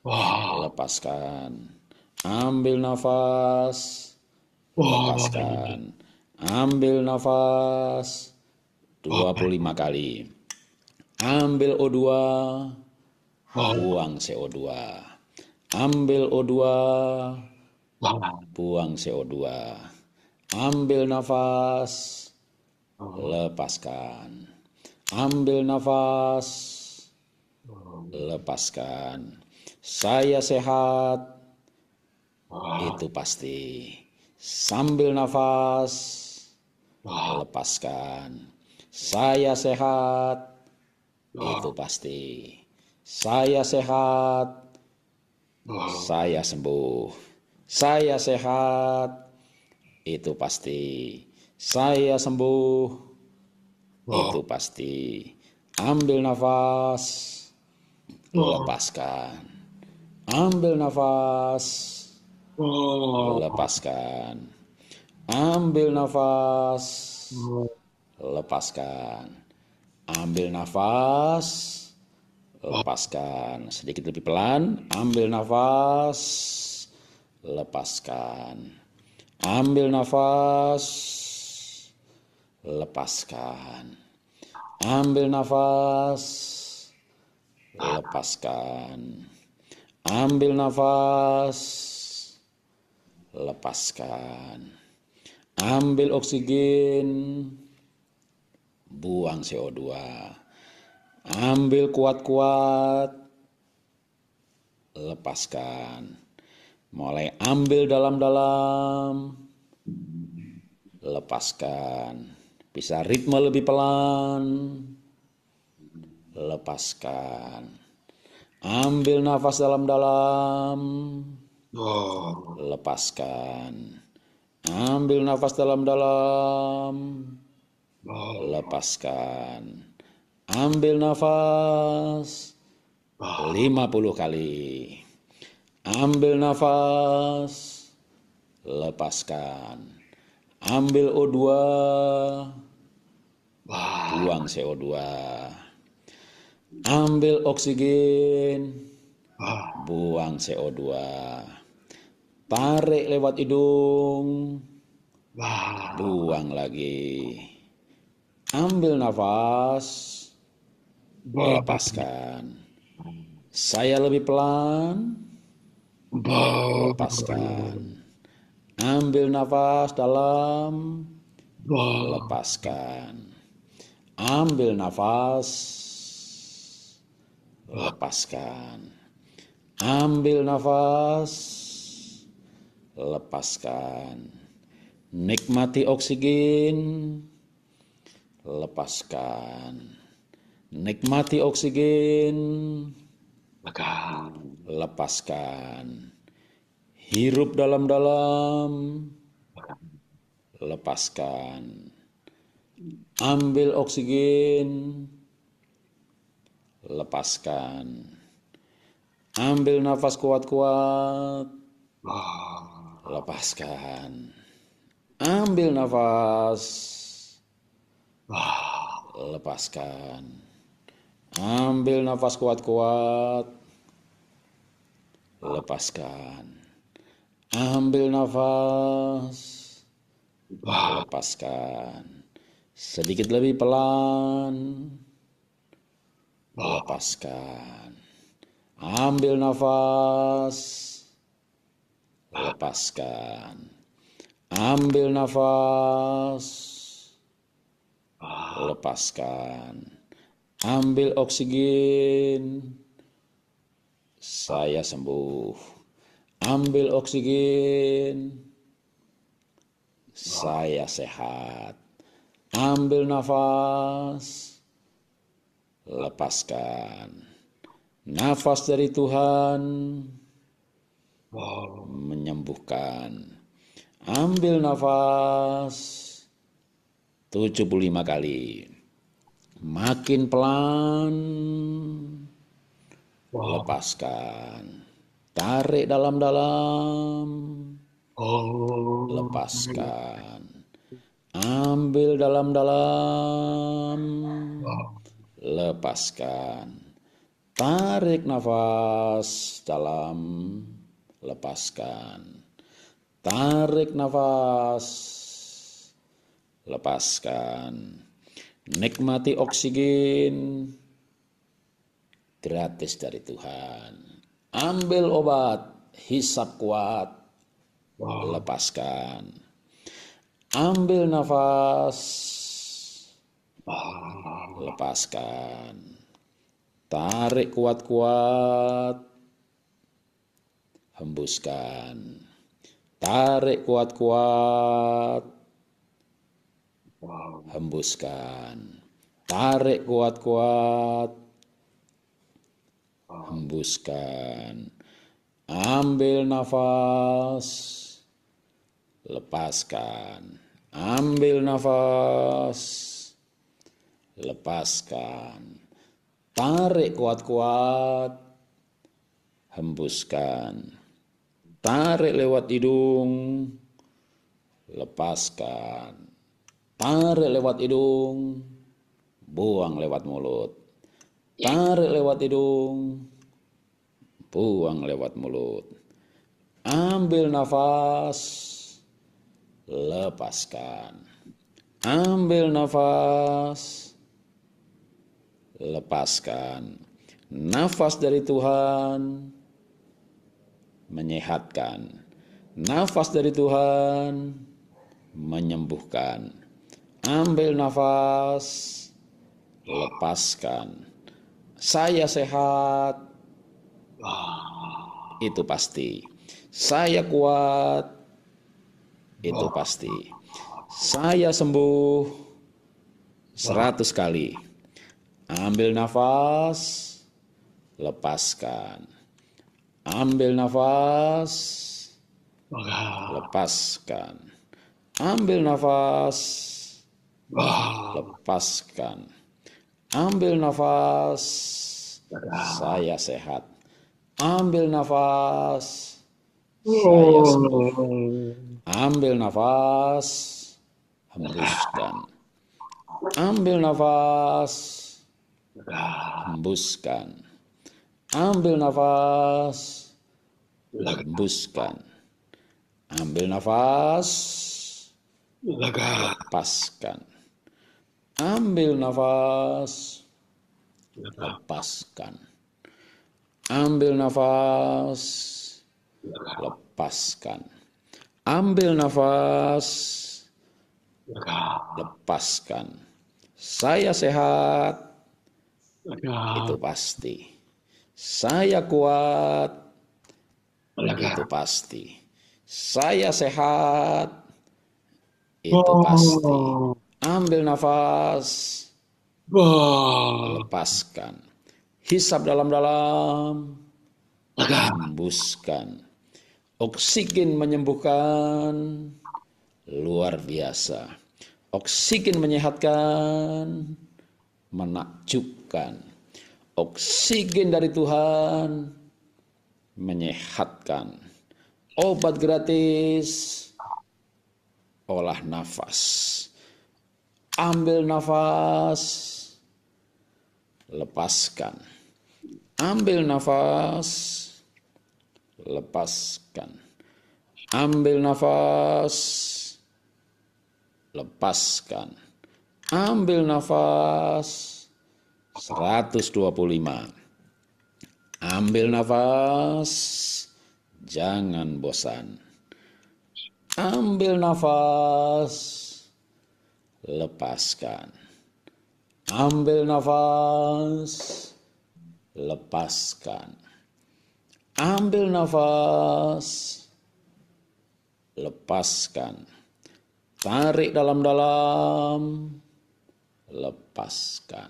S2: Wah, lepaskan. Ambil nafas. Wah, lepaskan. Ambil nafas. 25 kali. Ambil O2. Buang CO2. Ambil O2. Buang CO2. Ambil nafas. Lepaskan. Ambil nafas, lepaskan. Saya sehat, ah. itu pasti. Sambil nafas, ah. lepaskan. Saya sehat, ah. itu pasti. Saya sehat, saya sembuh. Saya sehat, itu pasti. Saya sembuh, Oh. Itu pasti. Ambil nafas, oh. lepaskan. Ambil nafas, oh. lepaskan. Ambil nafas, oh. lepaskan. Ambil nafas, lepaskan. Sedikit lebih pelan, ambil nafas, lepaskan. Ambil nafas, lepaskan. Ambil nafas, lepaskan. Ambil nafas, lepaskan. Ambil oksigen, buang CO2. Ambil kuat-kuat, lepaskan. Mulai ambil dalam-dalam, lepaskan. Bisa ritme lebih pelan. Lepaskan. Ambil nafas dalam-dalam. Oh. Lepaskan. Ambil nafas dalam-dalam. Oh. Lepaskan. Ambil nafas. Oh. lima 50 kali. Ambil nafas. Lepaskan. Ambil O2. Wah. Buang CO2. Ambil oksigen. Wah. Buang CO2. Tarik lewat hidung. Wah. Buang lagi. Ambil nafas. Wah. Lepaskan. Saya lebih pelan. Wah. Lepaskan. Ambil nafas dalam. Lepaskan. Ambil nafas, lepaskan. Ambil nafas, lepaskan. Nikmati oksigen, lepaskan. Nikmati oksigen, lepaskan. lepaskan. Hirup dalam-dalam, lepaskan ambil oksigen, ah. ah. lepaskan. Ambil nafas kuat-kuat, lepaskan. Ambil nafas, ah. lepaskan. Ambil nafas kuat-kuat, lepaskan. Ambil nafas, lepaskan. Sedikit lebih pelan. Lepaskan. Ambil nafas. Lepaskan. Ambil nafas. Lepaskan. Ambil oksigen. Saya sembuh. Ambil oksigen. Saya sehat. Ambil nafas. Lepaskan. Nafas dari Tuhan menyembuhkan. Ambil nafas 75 kali. Makin pelan. Lepaskan. Tarik dalam-dalam. Oh. Lepaskan Ambil dalam-dalam. Lepaskan. Tarik nafas dalam. Lepaskan. Tarik nafas. Lepaskan. Nikmati oksigen gratis dari Tuhan. Ambil obat, hisap kuat, lepaskan. Ambil nafas. Lepaskan. Tarik kuat-kuat. Hembuskan. Tarik kuat-kuat. Hembuskan. Tarik kuat-kuat. Hembuskan. Ambil nafas lepaskan. Ambil nafas, lepaskan. Tarik kuat-kuat, hembuskan. Tarik lewat hidung, lepaskan. Tarik lewat hidung, buang lewat mulut. Ya. Tarik lewat hidung, buang lewat mulut. Ambil nafas, lepaskan. Ambil nafas, lepaskan. Nafas dari Tuhan menyehatkan. Nafas dari Tuhan menyembuhkan. Ambil nafas, lepaskan. Saya sehat, ah. itu pasti. Saya kuat, itu pasti. Saya sembuh 100 kali. Ambil nafas, lepaskan. Ambil nafas, lepaskan. Ambil nafas, lepaskan. Ambil nafas, saya sehat. Ambil nafas, saya Ambil nafas, hembuskan. Ambil nafas, hembuskan. Ambil nafas, hembuskan. Ambil nafas, lepaskan. Ambil nafas, lepaskan. Ambil nafas, lepaskan. Ambil nafas, lepaskan. Saya sehat, itu pasti. Saya kuat, itu pasti. Saya sehat, itu pasti. Ambil nafas, lepaskan. Hisap dalam-dalam, hembuskan. -dalam Oksigen menyembuhkan, luar biasa. Oksigen menyehatkan, menakjubkan. Oksigen dari Tuhan menyehatkan. Obat gratis olah nafas. Ambil nafas, lepaskan. Ambil nafas, lepaskan. Ambil nafas, lepaskan. Ambil nafas, 125. Ambil nafas, jangan bosan. Ambil nafas, lepaskan. Ambil nafas, lepaskan Ambil nafas. Lepaskan. Tarik dalam-dalam. Lepaskan.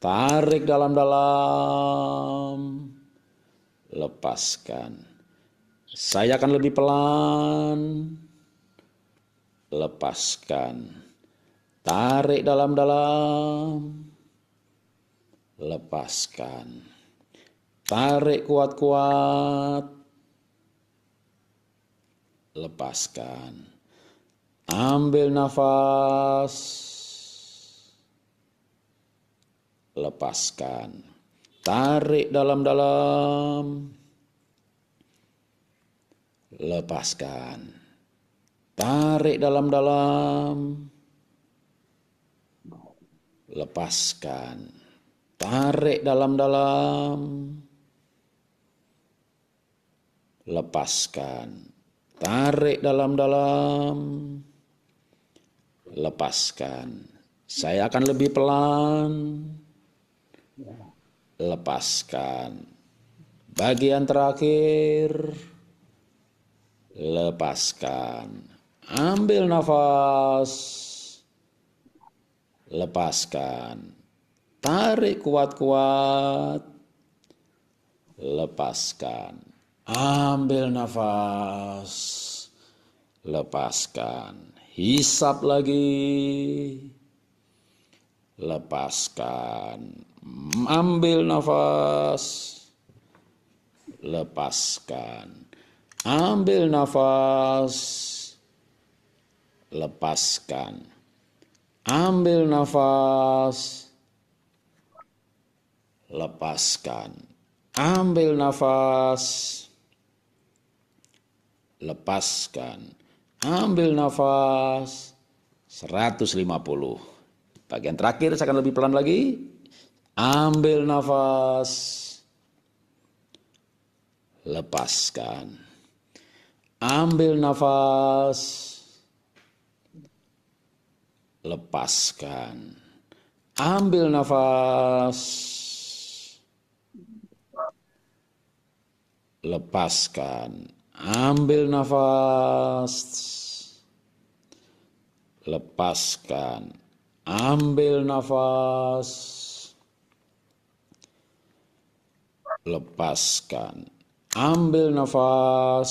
S2: Tarik dalam-dalam. Lepaskan. Saya akan lebih pelan. Lepaskan. Tarik dalam-dalam. Lepaskan Tarik kuat-kuat. Lepaskan. Ambil nafas. Lepaskan. Tarik dalam-dalam. Lepaskan. Tarik dalam-dalam. Lepaskan. Tarik dalam-dalam lepaskan. Tarik dalam-dalam, lepaskan. Saya akan lebih pelan, lepaskan. Bagian terakhir, lepaskan. Ambil nafas, lepaskan. Tarik kuat-kuat, lepaskan Ambil nafas. Lepaskan. Hisap lagi. Lepaskan. Ambil nafas. Lepaskan. Ambil nafas. Lepaskan. Ambil nafas. Lepaskan. Ambil nafas lepaskan. Ambil nafas. 150. Bagian terakhir saya akan lebih pelan lagi. Ambil nafas. Lepaskan. Ambil nafas. Lepaskan. Ambil nafas. Lepaskan Ambil nafas. Lepaskan. Ambil nafas. Lepaskan. Ambil nafas.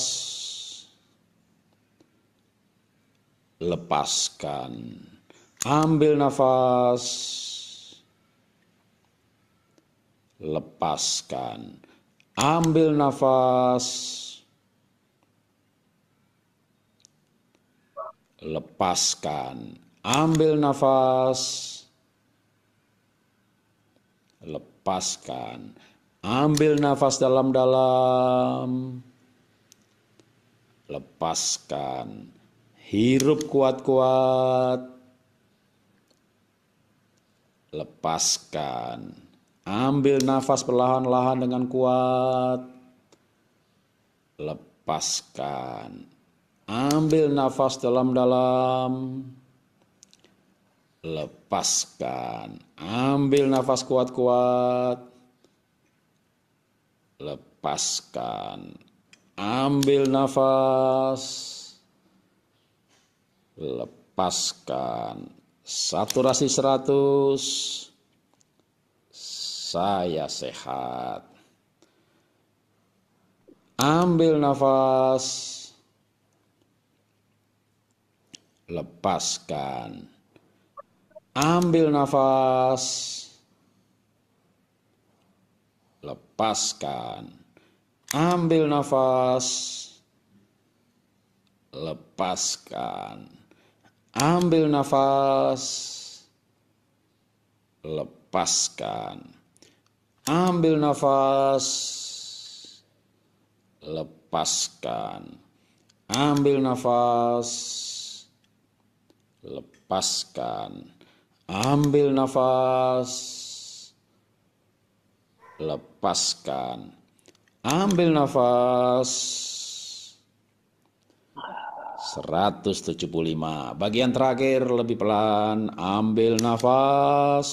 S2: Lepaskan. Ambil nafas. Lepaskan. Ambil nafas. Lepaskan. Ambil nafas lepaskan. Ambil nafas. Lepaskan. Ambil nafas dalam-dalam. Lepaskan. Hirup kuat-kuat. Lepaskan. Ambil nafas perlahan-lahan dengan kuat. Lepaskan Ambil nafas dalam-dalam. Lepaskan. Ambil nafas kuat-kuat. Lepaskan. Ambil nafas. Lepaskan. Saturasi 100. Saya sehat. Ambil nafas lepaskan. Ambil nafas. Lepaskan. Ambil nafas. Lepaskan. Ambil nafas. Lepaskan. Ambil nafas. Lepaskan. Ambil nafas lepaskan. Ambil nafas, lepaskan. Ambil nafas. 175. Bagian terakhir lebih pelan. Ambil nafas.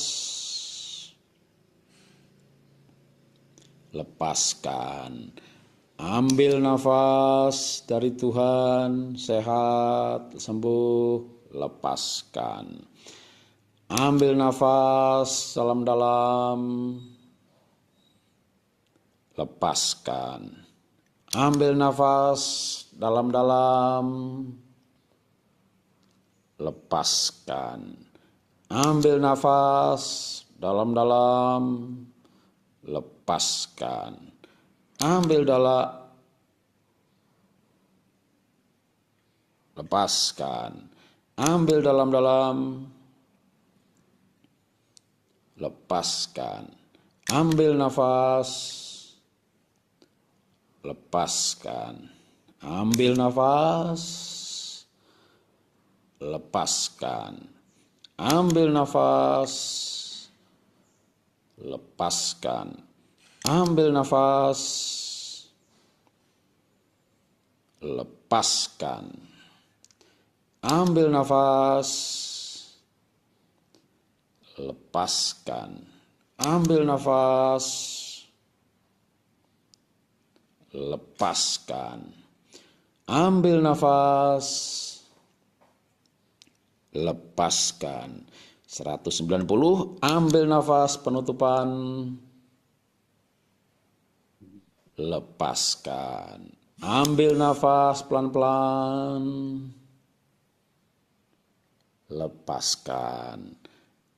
S2: Lepaskan. Ambil nafas dari Tuhan, sehat, sembuh lepaskan. Ambil nafas dalam dalam. Lepaskan. Ambil nafas dalam-dalam. Lepaskan. Ambil nafas dalam-dalam. Lepaskan. Ambil dalam. Lepaskan ambil dalam-dalam, lepaskan, ambil nafas, lepaskan, ambil nafas, lepaskan, ambil nafas, lepaskan, ambil nafas, lepaskan. Ambil nafas. Lepaskan. Ambil nafas. Lepaskan. Ambil nafas. Lepaskan. 190, ambil nafas penutupan. Lepaskan. Ambil nafas pelan-pelan lepaskan.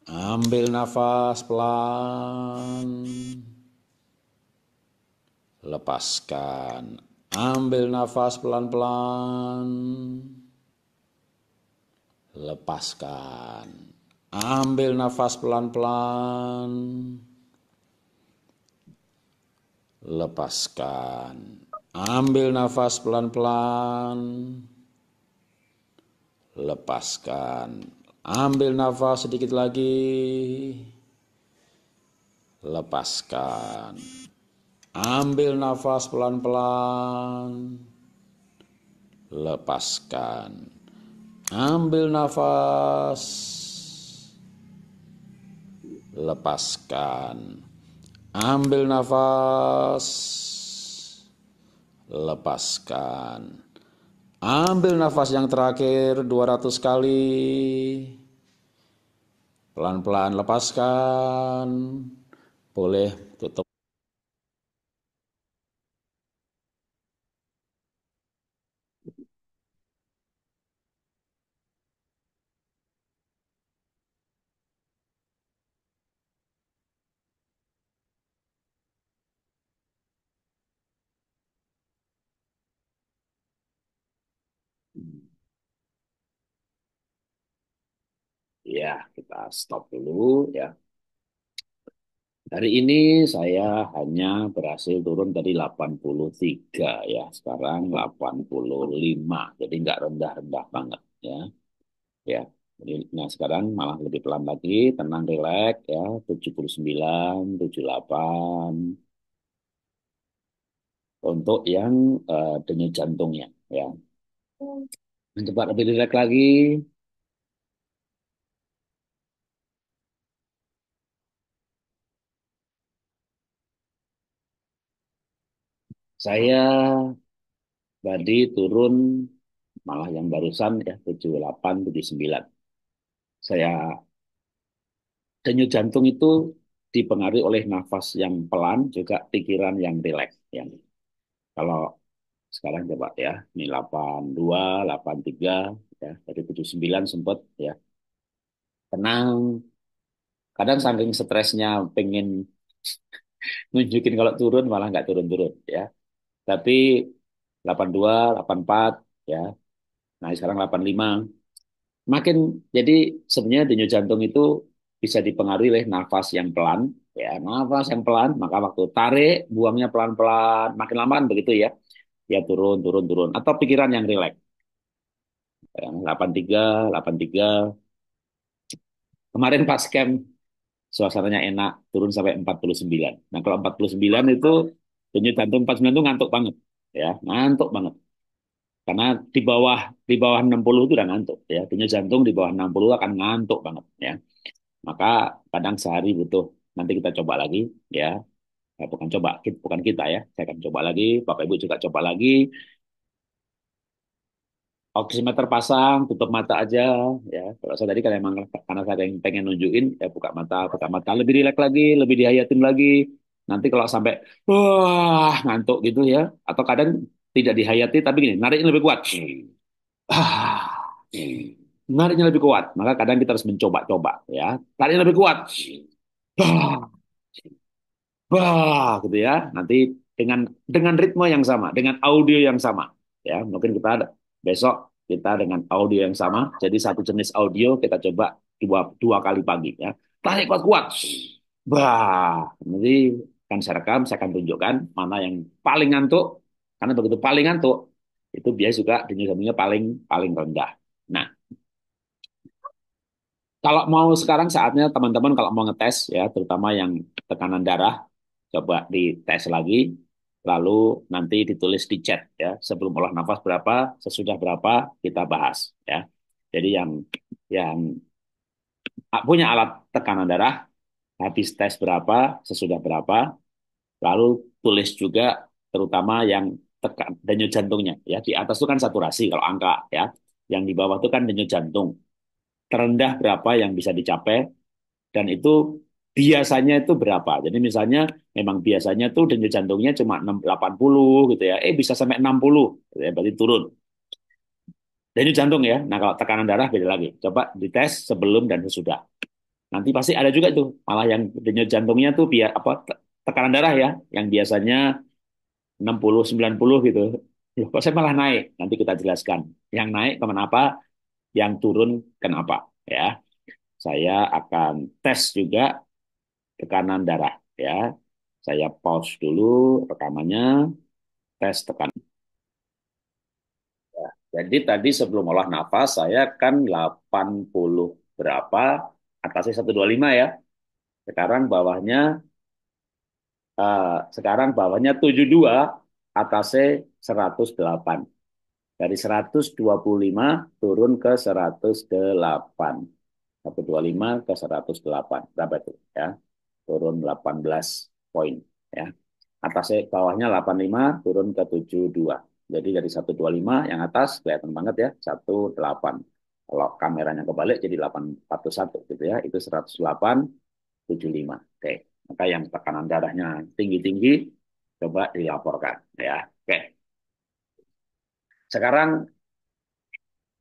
S2: Ambil nafas pelan. Lepaskan. Ambil nafas pelan-pelan. Lepaskan. Ambil nafas pelan-pelan. Lepaskan. Ambil nafas pelan-pelan lepaskan. Ambil nafas sedikit lagi. Lepaskan. Ambil nafas pelan-pelan. Lepaskan. Ambil nafas. Lepaskan. Ambil nafas. Lepaskan Ambil nafas yang terakhir 200 kali. Pelan-pelan lepaskan. Boleh tutup
S1: Ya, kita stop dulu ya. Hari ini saya hanya berhasil turun dari 83 ya, sekarang 85. Jadi nggak rendah-rendah banget ya. Ya. nah sekarang malah lebih pelan lagi, tenang rileks ya, 79, 78. Untuk yang uh, eh, denyut jantungnya ya. Hmm. mencoba lebih rileks lagi, Saya tadi turun malah yang barusan ya tujuh delapan 78 sembilan. Saya denyut jantung itu dipengaruhi oleh nafas yang pelan juga pikiran yang rileks yang kalau sekarang coba ya ini delapan dua delapan tiga ya dari sembilan sempat ya tenang kadang saking stresnya pengen nunjukin kalau turun malah nggak turun-turun ya tapi 82, 84 ya. Nah, sekarang 85. Makin jadi sebenarnya denyut jantung itu bisa dipengaruhi oleh nafas yang pelan ya. Nafas yang pelan, maka waktu tarik buangnya pelan-pelan, makin lama kan begitu ya. Ya turun, turun, turun atau pikiran yang rileks. 83, ya, 83. Kemarin pas camp suasananya enak, turun sampai 49. Nah, kalau 49 itu denyut jantung 49 itu ngantuk banget ya ngantuk banget karena di bawah di bawah 60 itu udah ngantuk ya denyut jantung di bawah 60 akan ngantuk banget ya maka kadang sehari butuh nanti kita coba lagi ya nah, bukan coba bukan kita ya saya akan coba lagi bapak ibu juga coba lagi oximeter pasang, tutup mata aja ya. Kalau saya tadi kan emang karena saya yang pengen nunjukin ya buka mata, buka mata lebih rileks lagi, lebih dihayatin lagi. Nanti kalau sampai wah ngantuk gitu ya, atau kadang tidak dihayati tapi gini, nariknya lebih kuat. Ah, nariknya lebih kuat. Maka kadang kita harus mencoba-coba ya. Nariknya lebih kuat. Bah, ah, gitu ya. Nanti dengan dengan ritme yang sama, dengan audio yang sama ya. Mungkin kita besok kita dengan audio yang sama, jadi satu jenis audio kita coba dua dua kali pagi ya. Tarik kuat-kuat. Bah, nanti akan saya rekam, saya akan tunjukkan mana yang paling ngantuk. Karena begitu paling ngantuk, itu biasa juga denyut jantungnya paling paling rendah. Nah, kalau mau sekarang saatnya teman-teman kalau mau ngetes ya, terutama yang tekanan darah, coba dites lagi. Lalu nanti ditulis di chat ya, sebelum olah nafas berapa, sesudah berapa kita bahas ya. Jadi yang yang punya alat tekanan darah habis tes berapa, sesudah berapa, Lalu tulis juga terutama yang tekan denyut jantungnya ya. Di atas itu kan saturasi kalau angka ya. Yang di bawah itu kan denyut jantung. Terendah berapa yang bisa dicapai dan itu biasanya itu berapa. Jadi misalnya memang biasanya tuh denyut jantungnya cuma 80 gitu ya. Eh bisa sampai 60 gitu ya, berarti turun. Denyut jantung ya. Nah kalau tekanan darah beda lagi. Coba dites sebelum dan sesudah. Nanti pasti ada juga tuh malah yang denyut jantungnya tuh biar apa tekanan darah ya, yang biasanya 60-90 gitu. Loh, kok saya malah naik? Nanti kita jelaskan. Yang naik apa? yang turun kenapa. ya Saya akan tes juga tekanan darah. ya Saya pause dulu rekamannya, tes tekan. Ya, jadi tadi sebelum olah nafas, saya kan 80 berapa, atasnya 125 ya. Sekarang bawahnya Eh, sekarang bawahnya 72, atasnya 108. Dari 125 turun ke 108. 125 ke 108. Berapa itu? Ya. Turun 18 poin. Ya. Atasnya, bawahnya 85, turun ke 72. Jadi dari 125 yang atas kelihatan banget ya, 18. Kalau kameranya kebalik jadi 841 gitu ya. Itu 108, 75. Oke maka yang tekanan darahnya tinggi-tinggi coba dilaporkan ya. Oke. Sekarang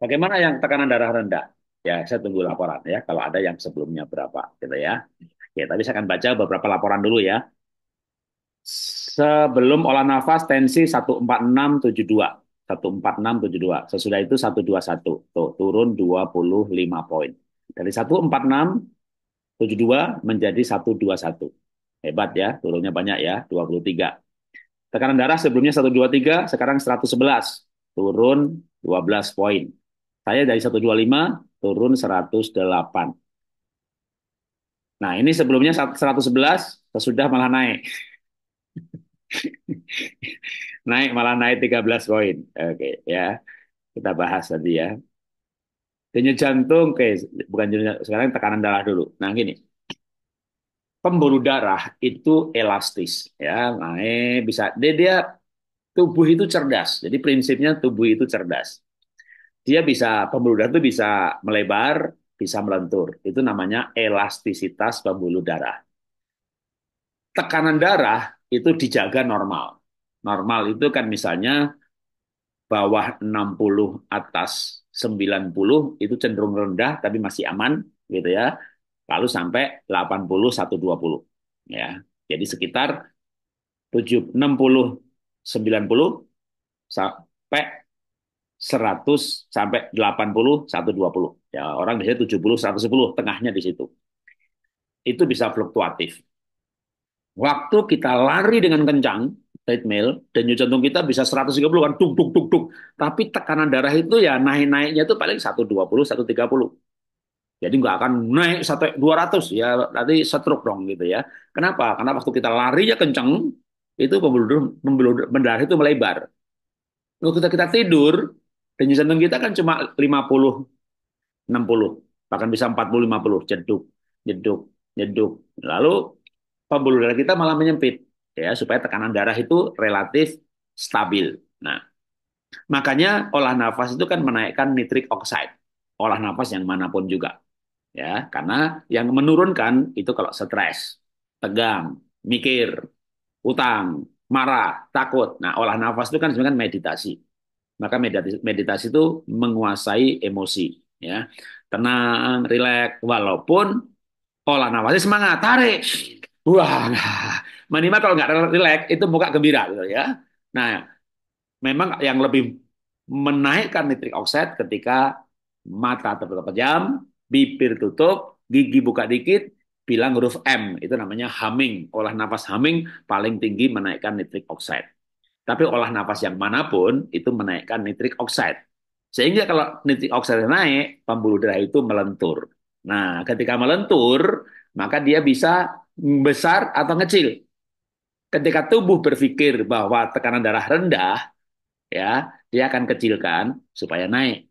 S1: bagaimana yang tekanan darah rendah? Ya, saya tunggu laporan ya kalau ada yang sebelumnya berapa gitu ya. Oke. tapi saya akan baca beberapa laporan dulu ya. Sebelum olah nafas tensi 14672. 14672. Sesudah itu 121. Tuh, turun 25 poin. Dari 146 72 menjadi 121. Hebat ya, turunnya banyak ya, 23. Tekanan darah sebelumnya 123, sekarang 111. Turun 12 poin. Saya dari 125 turun 108. Nah, ini sebelumnya 111, sesudah malah naik. naik malah naik 13 poin. Oke, okay, ya. Kita bahas tadi ya denyut jantung, oke, bukan denyut sekarang tekanan darah dulu. Nah, gini. Pembuluh darah itu elastis, ya, naik bisa. Dia, dia tubuh itu cerdas. Jadi prinsipnya tubuh itu cerdas. Dia bisa pembuluh darah itu bisa melebar, bisa melentur. Itu namanya elastisitas pembuluh darah. Tekanan darah itu dijaga normal. Normal itu kan misalnya bawah 60 atas 90 itu cenderung rendah tapi masih aman gitu ya. Lalu sampai 80 120 ya. Jadi sekitar 7, 60 90 sampai 100 sampai 80 120. Ya, orang biasanya 70 110 tengahnya di situ. Itu bisa fluktuatif. Waktu kita lari dengan kencang, tight mail denyut jantung kita bisa 130 kan tuk tuk tuk tuk tapi tekanan darah itu ya naik-naiknya itu paling 120 130 jadi nggak akan naik 200 ya nanti stroke dong gitu ya kenapa karena waktu kita lari ya kenceng itu pembuluh pembuluh darah itu melebar kalau kita kita tidur denyut jantung kita kan cuma 50 60 bahkan bisa 40 50 jeduk jeduk jeduk lalu pembuluh darah kita malah menyempit ya supaya tekanan darah itu relatif stabil. Nah, makanya olah nafas itu kan menaikkan nitrik oxide, olah nafas yang manapun juga. Ya, karena yang menurunkan itu kalau stres, tegang, mikir, utang, marah, takut. Nah, olah nafas itu kan sebenarnya kan meditasi. Maka meditasi, meditasi itu menguasai emosi, ya. Tenang, rileks, walaupun olah nafasnya semangat, tarik. Wah, Minimal kalau nggak relax itu muka gembira gitu ya. Nah, memang yang lebih menaikkan nitrik oxide ketika mata tertutup jam, bibir tutup, gigi buka dikit, bilang huruf M. Itu namanya humming. Olah nafas humming paling tinggi menaikkan nitrik oxide. Tapi olah nafas yang manapun itu menaikkan nitrik oxide. Sehingga kalau nitrik oxide naik, pembuluh darah itu melentur. Nah, ketika melentur, maka dia bisa besar atau kecil ketika tubuh berpikir bahwa tekanan darah rendah, ya, dia akan kecilkan supaya naik.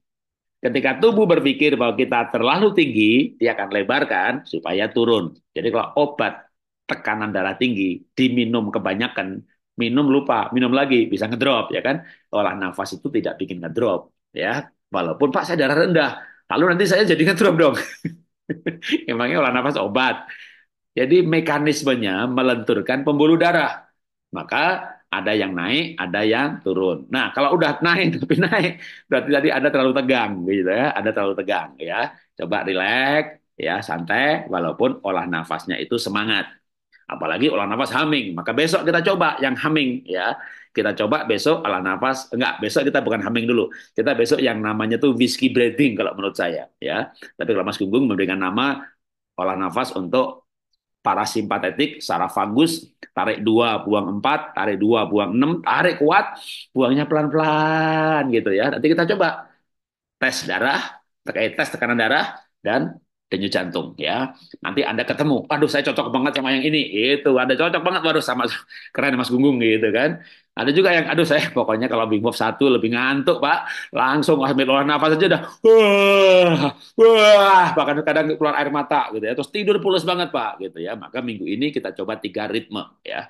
S1: Ketika tubuh berpikir bahwa kita terlalu tinggi, dia akan lebarkan supaya turun. Jadi kalau obat tekanan darah tinggi diminum kebanyakan, minum lupa, minum lagi bisa ngedrop ya kan. Olah nafas itu tidak bikin ngedrop ya. Walaupun Pak saya darah rendah, lalu nanti saya jadi ngedrop dong. Emangnya olah nafas obat. Jadi mekanismenya melenturkan pembuluh darah. Maka ada yang naik, ada yang turun. Nah, kalau udah naik tapi naik, berarti tadi ada terlalu tegang gitu ya, ada terlalu tegang ya. Coba rileks ya, santai walaupun olah nafasnya itu semangat. Apalagi olah nafas humming, maka besok kita coba yang humming ya. Kita coba besok olah nafas, enggak, besok kita bukan humming dulu. Kita besok yang namanya tuh whiskey breathing kalau menurut saya ya. Tapi kalau Mas Gunggung memberikan nama olah nafas untuk parasimpatetik, saraf vagus, tarik dua, buang empat, tarik dua, buang enam, tarik kuat, buangnya pelan-pelan gitu ya. Nanti kita coba tes darah, terkait tes tekanan darah, dan denyut jantung ya. Nanti Anda ketemu, aduh saya cocok banget sama yang ini, itu ada cocok banget, baru sama keren Mas Gunggung gitu kan. Ada juga yang, aduh saya pokoknya kalau big Bob satu lebih ngantuk Pak, langsung ambil olah nafas aja udah, wah, wah, bahkan kadang keluar air mata gitu ya, terus tidur pulas banget Pak gitu ya. Maka minggu ini kita coba tiga ritme ya.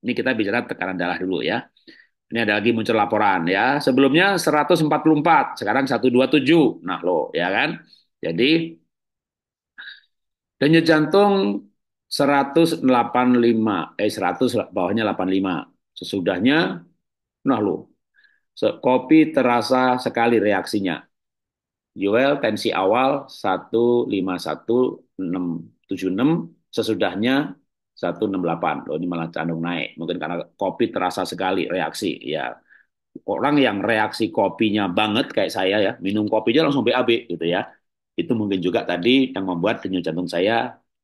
S1: Ini kita bicara tekanan darah dulu ya. Ini ada lagi muncul laporan ya. Sebelumnya 144, sekarang 127. Nah, lo ya kan. Jadi Denyut ya jantung 185, eh 100 bawahnya 85. Sesudahnya, nah lu, kopi terasa sekali reaksinya. UL tensi awal 151676, sesudahnya 168. Loh, ini malah candung naik. Mungkin karena kopi terasa sekali reaksi. Ya, orang yang reaksi kopinya banget kayak saya ya, minum kopinya langsung BAB gitu ya itu mungkin juga tadi yang membuat denyut jantung saya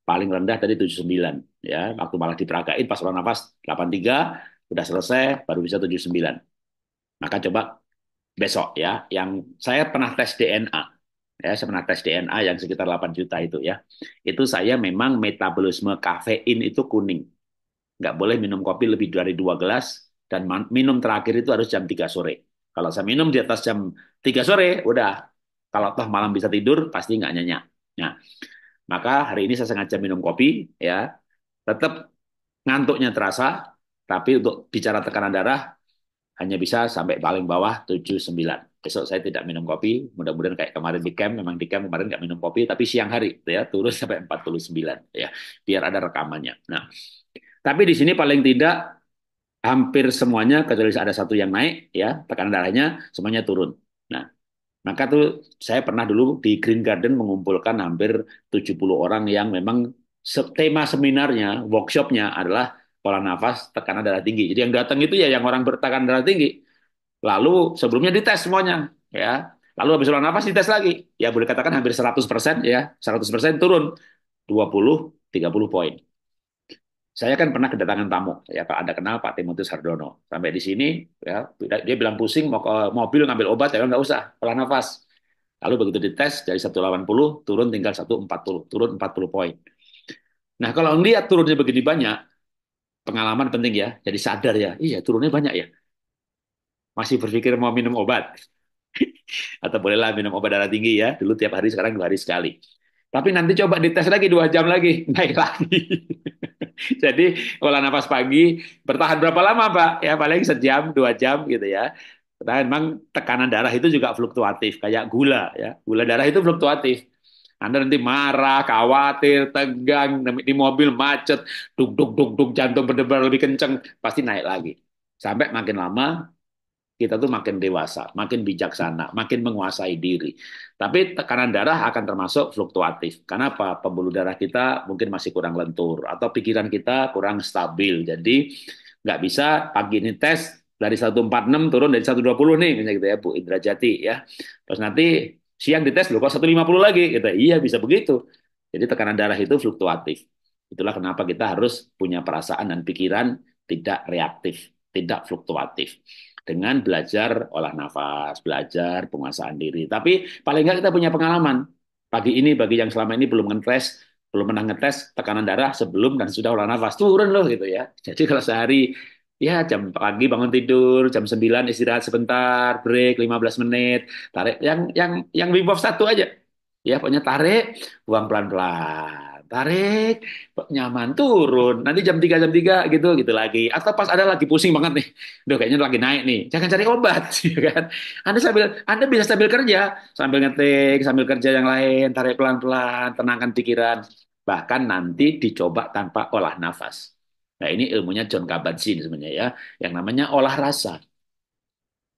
S1: paling rendah tadi 79 ya waktu malah diperagain pas olah nafas 83 udah selesai baru bisa 79 maka coba besok ya yang saya pernah tes DNA ya saya pernah tes DNA yang sekitar 8 juta itu ya itu saya memang metabolisme kafein itu kuning nggak boleh minum kopi lebih dari dua gelas dan minum terakhir itu harus jam 3 sore kalau saya minum di atas jam 3 sore udah kalau toh malam bisa tidur, pasti nggak nyenyak. Nah, maka hari ini saya sengaja minum kopi, ya. Tetap ngantuknya terasa, tapi untuk bicara tekanan darah hanya bisa sampai paling bawah 79. Besok saya tidak minum kopi, mudah-mudahan kayak kemarin di camp, memang di camp kemarin nggak minum kopi, tapi siang hari, ya turun sampai 49, ya, biar ada rekamannya. Nah, tapi di sini paling tidak hampir semuanya kecuali ada satu yang naik ya tekanan darahnya semuanya turun maka tuh saya pernah dulu di Green Garden mengumpulkan hampir 70 orang yang memang tema seminarnya, workshopnya adalah pola nafas tekanan darah tinggi. Jadi yang datang itu ya yang orang bertekanan darah tinggi. Lalu sebelumnya dites semuanya, ya. Lalu habis olah nafas dites lagi. Ya boleh katakan hampir 100% ya, 100% turun 20 30 poin saya kan pernah kedatangan tamu ya Pak Anda kenal Pak Timotius Hardono sampai di sini ya dia bilang pusing mau ke mobil ngambil obat ya nggak usah pelan nafas lalu begitu dites dari 180 turun tinggal 140 turun 40 poin nah kalau ngelihat turunnya begini banyak pengalaman penting ya jadi sadar ya iya turunnya banyak ya masih berpikir mau minum obat atau bolehlah minum obat darah tinggi ya dulu tiap hari sekarang dua hari sekali tapi nanti coba dites lagi dua jam lagi, naik lagi. Jadi olah nafas pagi bertahan berapa lama Pak? Ya paling sejam, dua jam gitu ya. Karena memang tekanan darah itu juga fluktuatif, kayak gula ya. Gula darah itu fluktuatif. Anda nanti marah, khawatir, tegang, di mobil macet, duk duk duk duk jantung berdebar lebih kenceng, pasti naik lagi. Sampai makin lama kita tuh makin dewasa, makin bijaksana, makin menguasai diri. Tapi tekanan darah akan termasuk fluktuatif. Kenapa? Pembuluh darah kita mungkin masih kurang lentur atau pikiran kita kurang stabil. Jadi nggak bisa pagi ini tes dari 146 turun dari 120 nih misalnya gitu ya Bu Indra ya. Terus nanti siang dites loh kok 150 lagi gitu. Iya bisa begitu. Jadi tekanan darah itu fluktuatif. Itulah kenapa kita harus punya perasaan dan pikiran tidak reaktif, tidak fluktuatif dengan belajar olah nafas, belajar penguasaan diri. Tapi paling nggak kita punya pengalaman. Pagi ini bagi yang selama ini belum ngetes, belum pernah ngetes tekanan darah sebelum dan sudah olah nafas turun loh gitu ya. Jadi kalau sehari ya jam pagi bangun tidur, jam 9 istirahat sebentar, break 15 menit, tarik yang yang yang Wim Hof satu aja. Ya pokoknya tarik, buang pelan-pelan tarik nyaman turun nanti jam tiga jam tiga gitu gitu lagi atau pas ada lagi pusing banget nih udah kayaknya lagi naik nih jangan cari obat ya kan Anda sambil Anda bisa sambil kerja sambil ngetik sambil kerja yang lain tarik pelan-pelan tenangkan pikiran bahkan nanti dicoba tanpa olah nafas nah ini ilmunya John Kabat-Zinn sebenarnya ya yang namanya olah rasa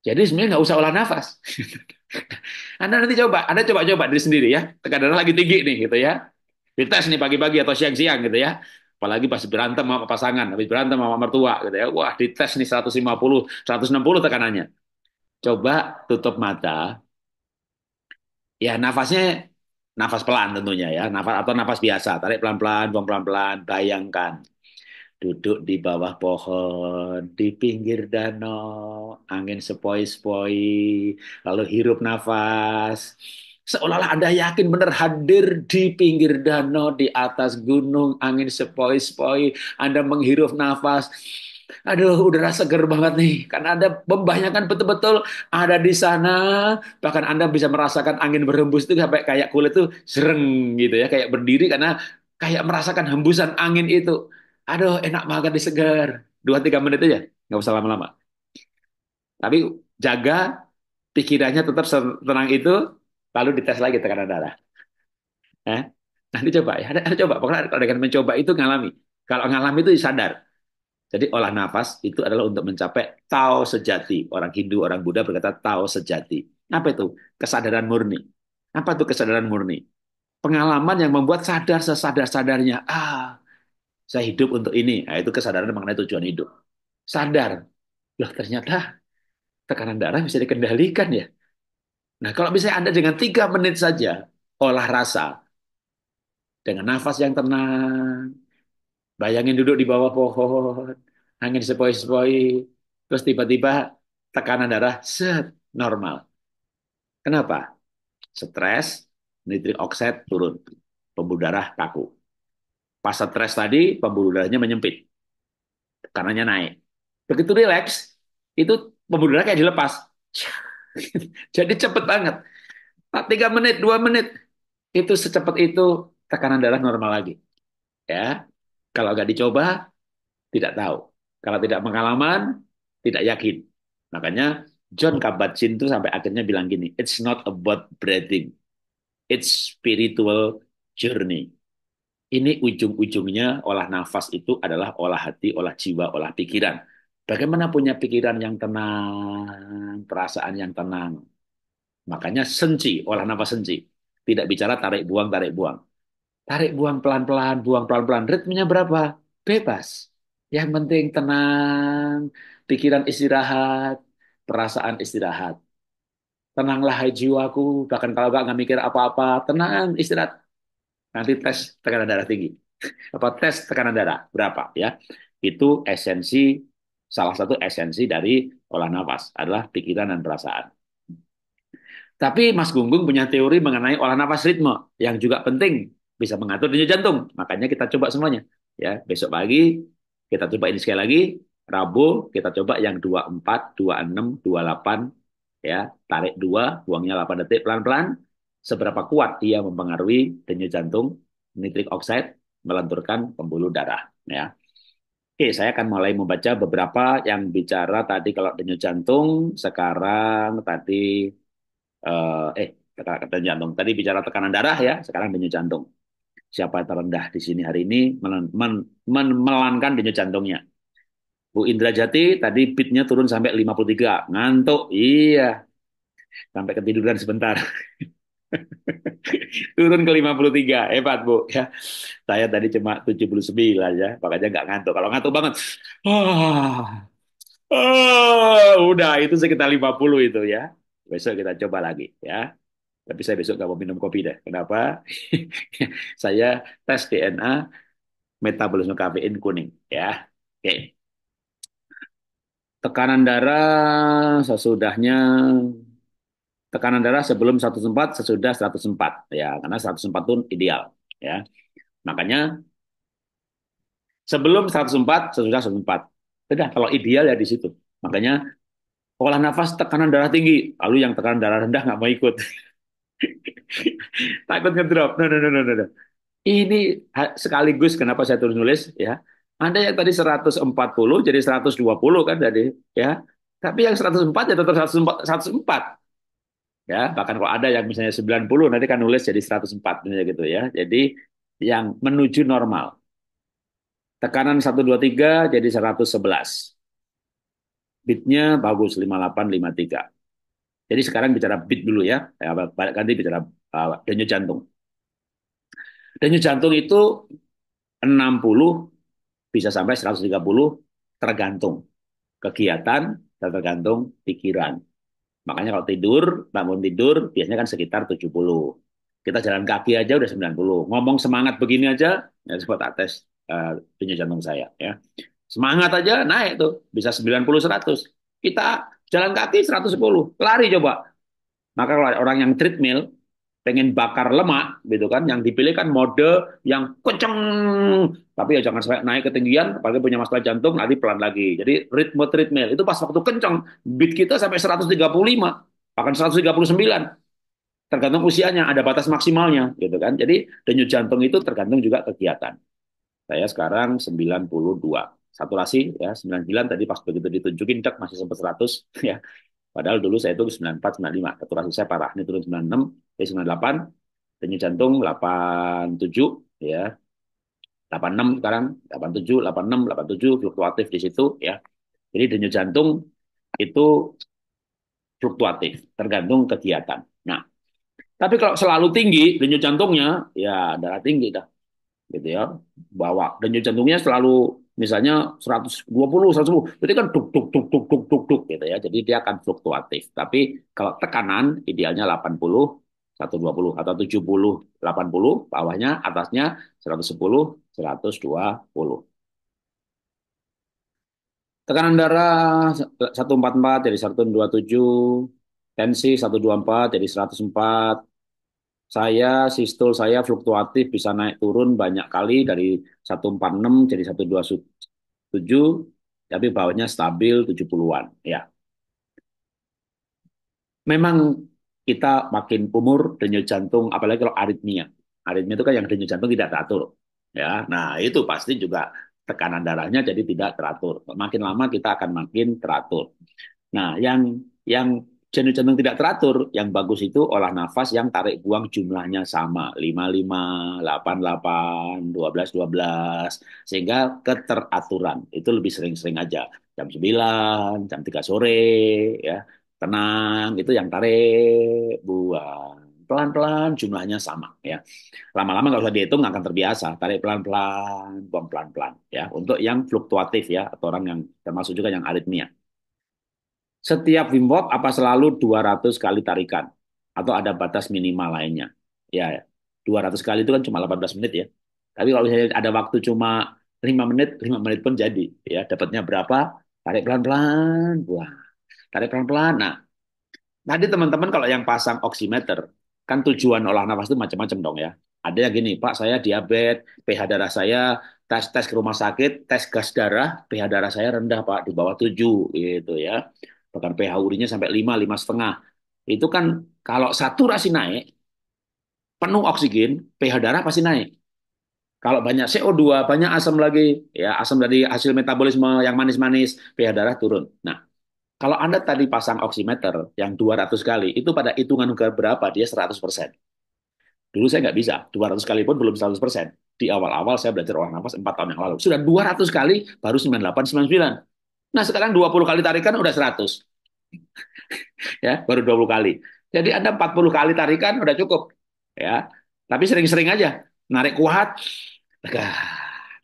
S1: jadi sebenarnya nggak usah olah nafas. anda nanti coba, Anda coba-coba diri sendiri ya. Tekanan lagi tinggi nih gitu ya dites nih pagi-pagi atau siang-siang gitu ya apalagi pas berantem sama pasangan habis berantem sama mertua gitu ya wah dites nih 150 160 tekanannya coba tutup mata ya nafasnya nafas pelan tentunya ya nafas atau nafas biasa tarik pelan-pelan buang pelan-pelan bayangkan duduk di bawah pohon, di pinggir danau, angin sepoi-sepoi, lalu hirup nafas,
S2: seolah-olah Anda yakin
S1: benar hadir di pinggir danau, di atas gunung, angin sepoi-sepoi, Anda menghirup nafas. Aduh, udara seger banget nih. Karena Anda membayangkan betul-betul ada di sana, bahkan Anda bisa merasakan angin berhembus itu sampai kayak kulit tuh sereng gitu ya, kayak berdiri karena kayak merasakan hembusan angin itu. Aduh, enak banget di seger. Dua tiga menit aja, nggak usah lama-lama. Tapi jaga pikirannya tetap tenang itu, lalu dites lagi tekanan darah. Eh? Nanti coba ya, ada, ada coba. Pokoknya kalau dengan mencoba itu ngalami. Kalau ngalami itu sadar. Jadi olah nafas itu adalah untuk mencapai tao sejati. Orang Hindu, orang Buddha berkata tao sejati. Apa itu? Kesadaran murni. Apa itu kesadaran murni? Pengalaman yang membuat sadar sesadar-sadarnya. Ah, saya hidup untuk ini. Nah, itu kesadaran mengenai tujuan hidup. Sadar. Loh ternyata tekanan darah bisa dikendalikan ya Nah, kalau misalnya Anda dengan tiga menit saja olah rasa dengan nafas yang tenang, bayangin duduk di bawah pohon, angin sepoi-sepoi, terus tiba-tiba tekanan darah set normal. Kenapa? Stres, nitrik oksid turun, pembuluh darah kaku. Pas stres tadi, pembuluh darahnya menyempit, tekanannya naik. Begitu rileks, itu pembuluh darah kayak dilepas Jadi cepat banget. 3 menit, 2 menit, itu secepat itu tekanan darah normal lagi. Ya, kalau nggak dicoba, tidak tahu. Kalau tidak pengalaman, tidak yakin. Makanya John Kabat-Zinn itu sampai akhirnya bilang gini, it's not about breathing, it's spiritual journey. Ini ujung-ujungnya olah nafas itu adalah olah hati, olah jiwa, olah pikiran Bagaimana punya pikiran yang tenang, perasaan yang tenang. Makanya senci, olah nafas senci. Tidak bicara tarik buang, tarik buang. Tarik buang pelan-pelan, buang pelan-pelan. Ritmenya berapa? Bebas. Yang penting tenang, pikiran istirahat, perasaan istirahat. Tenanglah hai jiwaku, bahkan kalau nggak mikir apa-apa, tenang istirahat. Nanti tes tekanan darah tinggi. apa tes tekanan darah berapa ya? Itu esensi salah satu esensi dari olah nafas adalah pikiran dan perasaan. Tapi Mas Gunggung punya teori mengenai olah nafas ritme yang juga penting bisa mengatur denyut jantung. Makanya kita coba semuanya. Ya, besok pagi kita coba ini sekali lagi. Rabu kita coba yang dua dua empat, 24, 26, delapan. ya, tarik dua, buangnya delapan detik pelan-pelan. Seberapa kuat ia mempengaruhi denyut jantung, nitrik oxide melenturkan pembuluh darah ya. Oke, saya akan mulai membaca beberapa yang bicara tadi kalau denyut jantung, sekarang tadi eh, eh kata tekanan jantung. Tadi bicara tekanan darah ya, sekarang denyut jantung. Siapa yang terendah di sini hari ini melen, men, men, denyut jantungnya. Bu Indra Jati tadi beatnya turun sampai 53, ngantuk, iya. Sampai ketiduran sebentar. turun ke 53. Hebat, Bu. Ya. Saya tadi cuma 79 ya, makanya nggak ngantuk. Kalau ngantuk banget, ah, ah, udah itu sekitar 50 itu ya. Besok kita coba lagi ya. Tapi saya besok nggak mau minum kopi deh. Kenapa? saya tes DNA metabolisme kafein kuning ya. Oke. Okay. Tekanan darah sesudahnya tekanan darah sebelum 104, sesudah 104 ya, karena 104 pun ideal ya. Makanya sebelum 104, sesudah 104. Sudah kalau ideal ya di situ. Makanya olah nafas tekanan darah tinggi, lalu yang tekanan darah rendah nggak mau ikut. Takut ngedrop. No, no, no, no, no. Ini sekaligus kenapa saya terus nulis ya. Anda yang tadi 140 jadi 120 kan tadi ya. Tapi yang 104 ya tetap 104 ya bahkan kalau ada yang misalnya 90 nanti kan nulis jadi 104 misalnya gitu ya jadi yang menuju normal tekanan 123 jadi 111 bitnya bagus 5853 jadi sekarang bicara bit dulu ya, ya balik ganti bicara uh, denyut jantung denyut jantung itu 60 bisa sampai 130 tergantung kegiatan dan tergantung pikiran Makanya kalau tidur, bangun tidur biasanya kan sekitar 70. Kita jalan kaki aja udah 90. Ngomong semangat begini aja, ya sempat tes uh, jantung saya ya. Semangat aja naik tuh, bisa 90 100. Kita jalan kaki 110, lari coba. Maka kalau orang yang treadmill pengen bakar lemak gitu kan yang dipilih kan mode yang kenceng tapi ya jangan sampai naik ketinggian apalagi punya masalah jantung nanti pelan lagi jadi ritme treadmill itu pas waktu kenceng beat kita sampai 135 bahkan 139 tergantung usianya ada batas maksimalnya gitu kan jadi denyut jantung itu tergantung juga kegiatan saya sekarang 92 saturasi ya 99 tadi pas begitu ditunjukin dek masih sempat 100 ya Padahal dulu saya itu 94, 95. Saturasi saya parah. Ini turun 96, eh 98. Denyut jantung 87, ya. 86 sekarang, 87, 86, 87, fluktuatif di situ, ya. Jadi denyut jantung itu fluktuatif, tergantung kegiatan. Nah, tapi kalau selalu tinggi denyut jantungnya, ya darah tinggi dah. Gitu ya. Bawa denyut jantungnya selalu misalnya 120, 110, berarti kan duk, duk, duk, duk, duk, duk, duk, gitu ya. Jadi dia akan fluktuatif. Tapi kalau tekanan idealnya 80, 120 atau 70, 80, bawahnya, atasnya 110, 120. Tekanan darah 144 jadi 127, tensi 124 jadi 104, saya sistol saya fluktuatif bisa naik turun banyak kali dari 146 jadi 127 tapi bawahnya stabil 70-an ya. Memang kita makin umur denyut jantung apalagi kalau aritmia. Aritmia itu kan yang denyut jantung tidak teratur ya. Nah, itu pasti juga tekanan darahnya jadi tidak teratur. Makin lama kita akan makin teratur. Nah, yang yang jenuh jantung tidak teratur, yang bagus itu olah nafas yang tarik buang jumlahnya sama, 55, 88, 12, 12, sehingga keteraturan. Itu lebih sering-sering aja. Jam 9, jam 3 sore, ya tenang, itu yang tarik buang. Pelan-pelan jumlahnya sama ya. Lama-lama nggak usah dihitung akan terbiasa. Tarik pelan-pelan, buang pelan-pelan ya. Untuk yang fluktuatif ya, atau orang yang termasuk juga yang aritmia. Setiap Wim Hof apa selalu 200 kali tarikan atau ada batas minimal lainnya. Ya, 200 ya. kali itu kan cuma 18 menit ya. Tapi kalau misalnya ada waktu cuma 5 menit, 5 menit pun jadi ya. Dapatnya berapa? Tarik pelan-pelan, Wah. Tarik pelan-pelan. Nah, tadi teman-teman kalau yang pasang oximeter, kan tujuan olah nafas itu macam-macam dong ya. Ada yang gini, Pak, saya diabetes, pH darah saya tes tes ke rumah sakit, tes gas darah, pH darah saya rendah Pak di bawah 7 gitu ya bahkan pH urinnya sampai 5, 5 setengah. Itu kan kalau saturasi naik, penuh oksigen, pH darah pasti naik. Kalau banyak CO2, banyak asam lagi, ya asam dari hasil metabolisme yang manis-manis, pH darah turun. Nah, kalau Anda tadi pasang oximeter yang 200 kali, itu pada hitungan ke berapa dia 100%. Dulu saya nggak bisa, 200 kali pun belum 100%. Di awal-awal saya belajar olah nafas 4 tahun yang lalu. Sudah 200 kali, baru 98, 99. Nah sekarang 20 kali tarikan udah 100. ya, baru 20 kali. Jadi Anda 40 kali tarikan udah cukup. Ya. Tapi sering-sering aja. Narik kuat, tegak.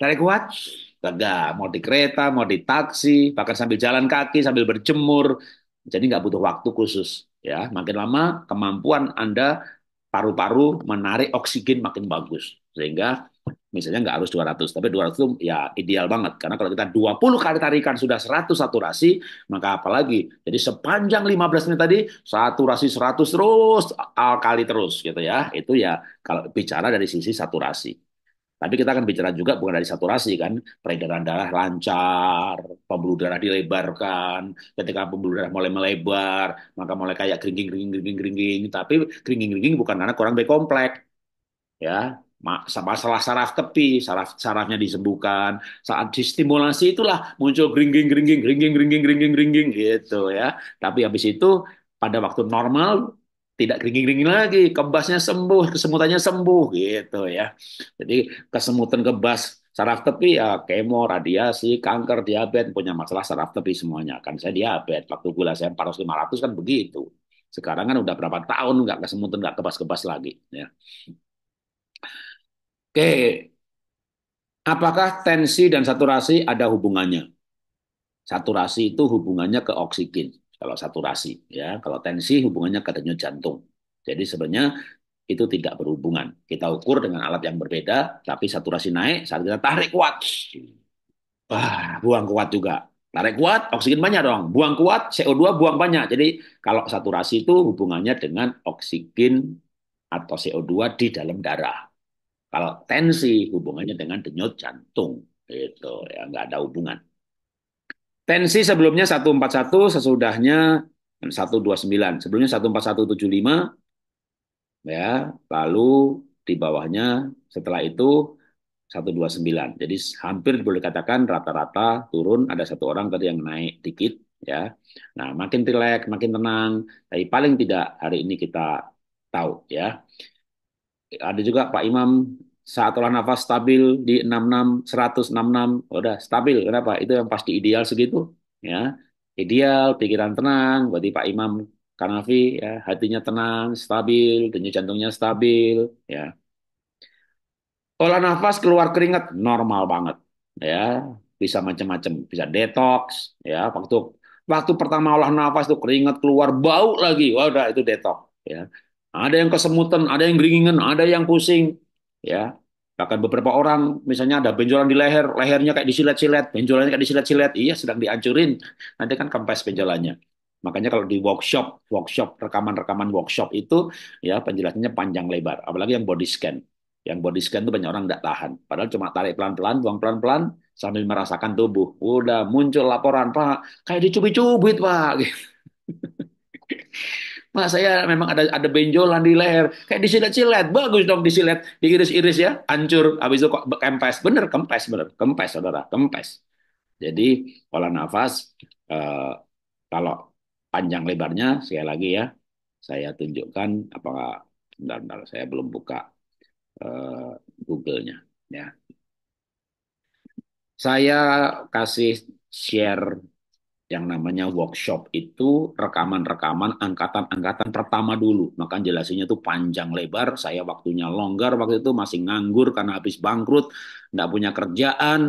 S1: Tarik kuat, tegak. Mau di kereta, mau di taksi, bahkan sambil jalan kaki, sambil berjemur. Jadi nggak butuh waktu khusus. Ya, makin lama kemampuan Anda paru-paru menarik oksigen makin bagus. Sehingga misalnya nggak harus 200, tapi 200 itu ya ideal banget. Karena kalau kita 20 kali tarikan sudah 100 saturasi, maka apalagi. Jadi sepanjang 15 menit tadi, saturasi 100 terus, kali terus gitu ya. Itu ya kalau bicara dari sisi saturasi. Tapi kita akan bicara juga bukan dari saturasi kan, peredaran darah lancar, pembuluh darah dilebarkan, ketika pembuluh darah mulai melebar, maka mulai kayak kringing kringing kringing keringging. Tapi kringing kringing bukan karena kurang B kompleks, ya masalah saraf tepi, saraf sarafnya disembuhkan. Saat distimulasi itulah muncul gringging gringging gringging gringging gringging gringging gitu ya. Tapi habis itu pada waktu normal tidak geringi-geringi lagi, kebasnya sembuh, kesemutannya sembuh gitu ya. Jadi kesemutan kebas saraf tepi ya kemo, radiasi, kanker, diabetes punya masalah saraf tepi semuanya. Kan saya diabetes, waktu gula saya 400 500 kan begitu. Sekarang kan udah berapa tahun nggak kesemutan, nggak kebas-kebas lagi ya. Oke, apakah tensi dan saturasi ada hubungannya? Saturasi itu hubungannya ke oksigen. Kalau saturasi, ya, kalau tensi hubungannya ke denyut jantung. Jadi sebenarnya itu tidak berhubungan. Kita ukur dengan alat yang berbeda, tapi saturasi naik saat kita tarik kuat. Wah, buang kuat juga. Tarik kuat, oksigen banyak dong. Buang kuat, CO2 buang banyak. Jadi kalau saturasi itu hubungannya dengan oksigen atau CO2 di dalam darah. Kalau tensi hubungannya dengan denyut jantung, itu ya nggak ada hubungan. Tensi sebelumnya 141, sesudahnya 129. Sebelumnya 14175 ya, lalu di bawahnya setelah itu 129. Jadi hampir boleh katakan rata-rata turun ada satu orang tadi yang naik dikit ya. Nah, makin rileks, makin tenang. Tapi paling tidak hari ini kita tahu ya ada juga Pak Imam saat olah nafas stabil di 66 166 udah stabil kenapa itu yang pasti ideal segitu ya ideal pikiran tenang berarti Pak Imam Kanafi ya hatinya tenang stabil denyut jantungnya stabil ya olah nafas keluar keringat normal banget ya bisa macam-macam bisa detox ya waktu waktu pertama olah nafas tuh keringat keluar bau lagi wah udah itu detox ya ada yang kesemutan, ada yang geringingan, ada yang pusing, ya. Bahkan beberapa orang misalnya ada benjolan di leher, lehernya kayak disilet-silet, benjolannya kayak disilet-silet, iya sedang dihancurin. Nanti kan kempes benjolannya. Makanya kalau di workshop, workshop rekaman-rekaman workshop itu ya penjelasannya panjang lebar, apalagi yang body scan. Yang body scan itu banyak orang tidak tahan. Padahal cuma tarik pelan-pelan, buang pelan-pelan sambil merasakan tubuh. Udah muncul laporan, Pak, kayak dicubit-cubit, Pak. Mas saya memang ada ada benjolan di leher, kayak disilet-silet, bagus dong disilet, diiris-iris ya, hancur, habis itu kok kempes, bener kempes, bener kempes saudara, kempes. Jadi pola nafas eh, kalau panjang lebarnya sekali lagi ya, saya tunjukkan apakah bentar, bentar saya belum buka eh, Google-nya ya. Saya kasih share yang namanya workshop itu rekaman-rekaman angkatan-angkatan pertama dulu. Maka jelasinya itu panjang lebar, saya waktunya longgar waktu itu masih nganggur karena habis bangkrut, nggak punya kerjaan,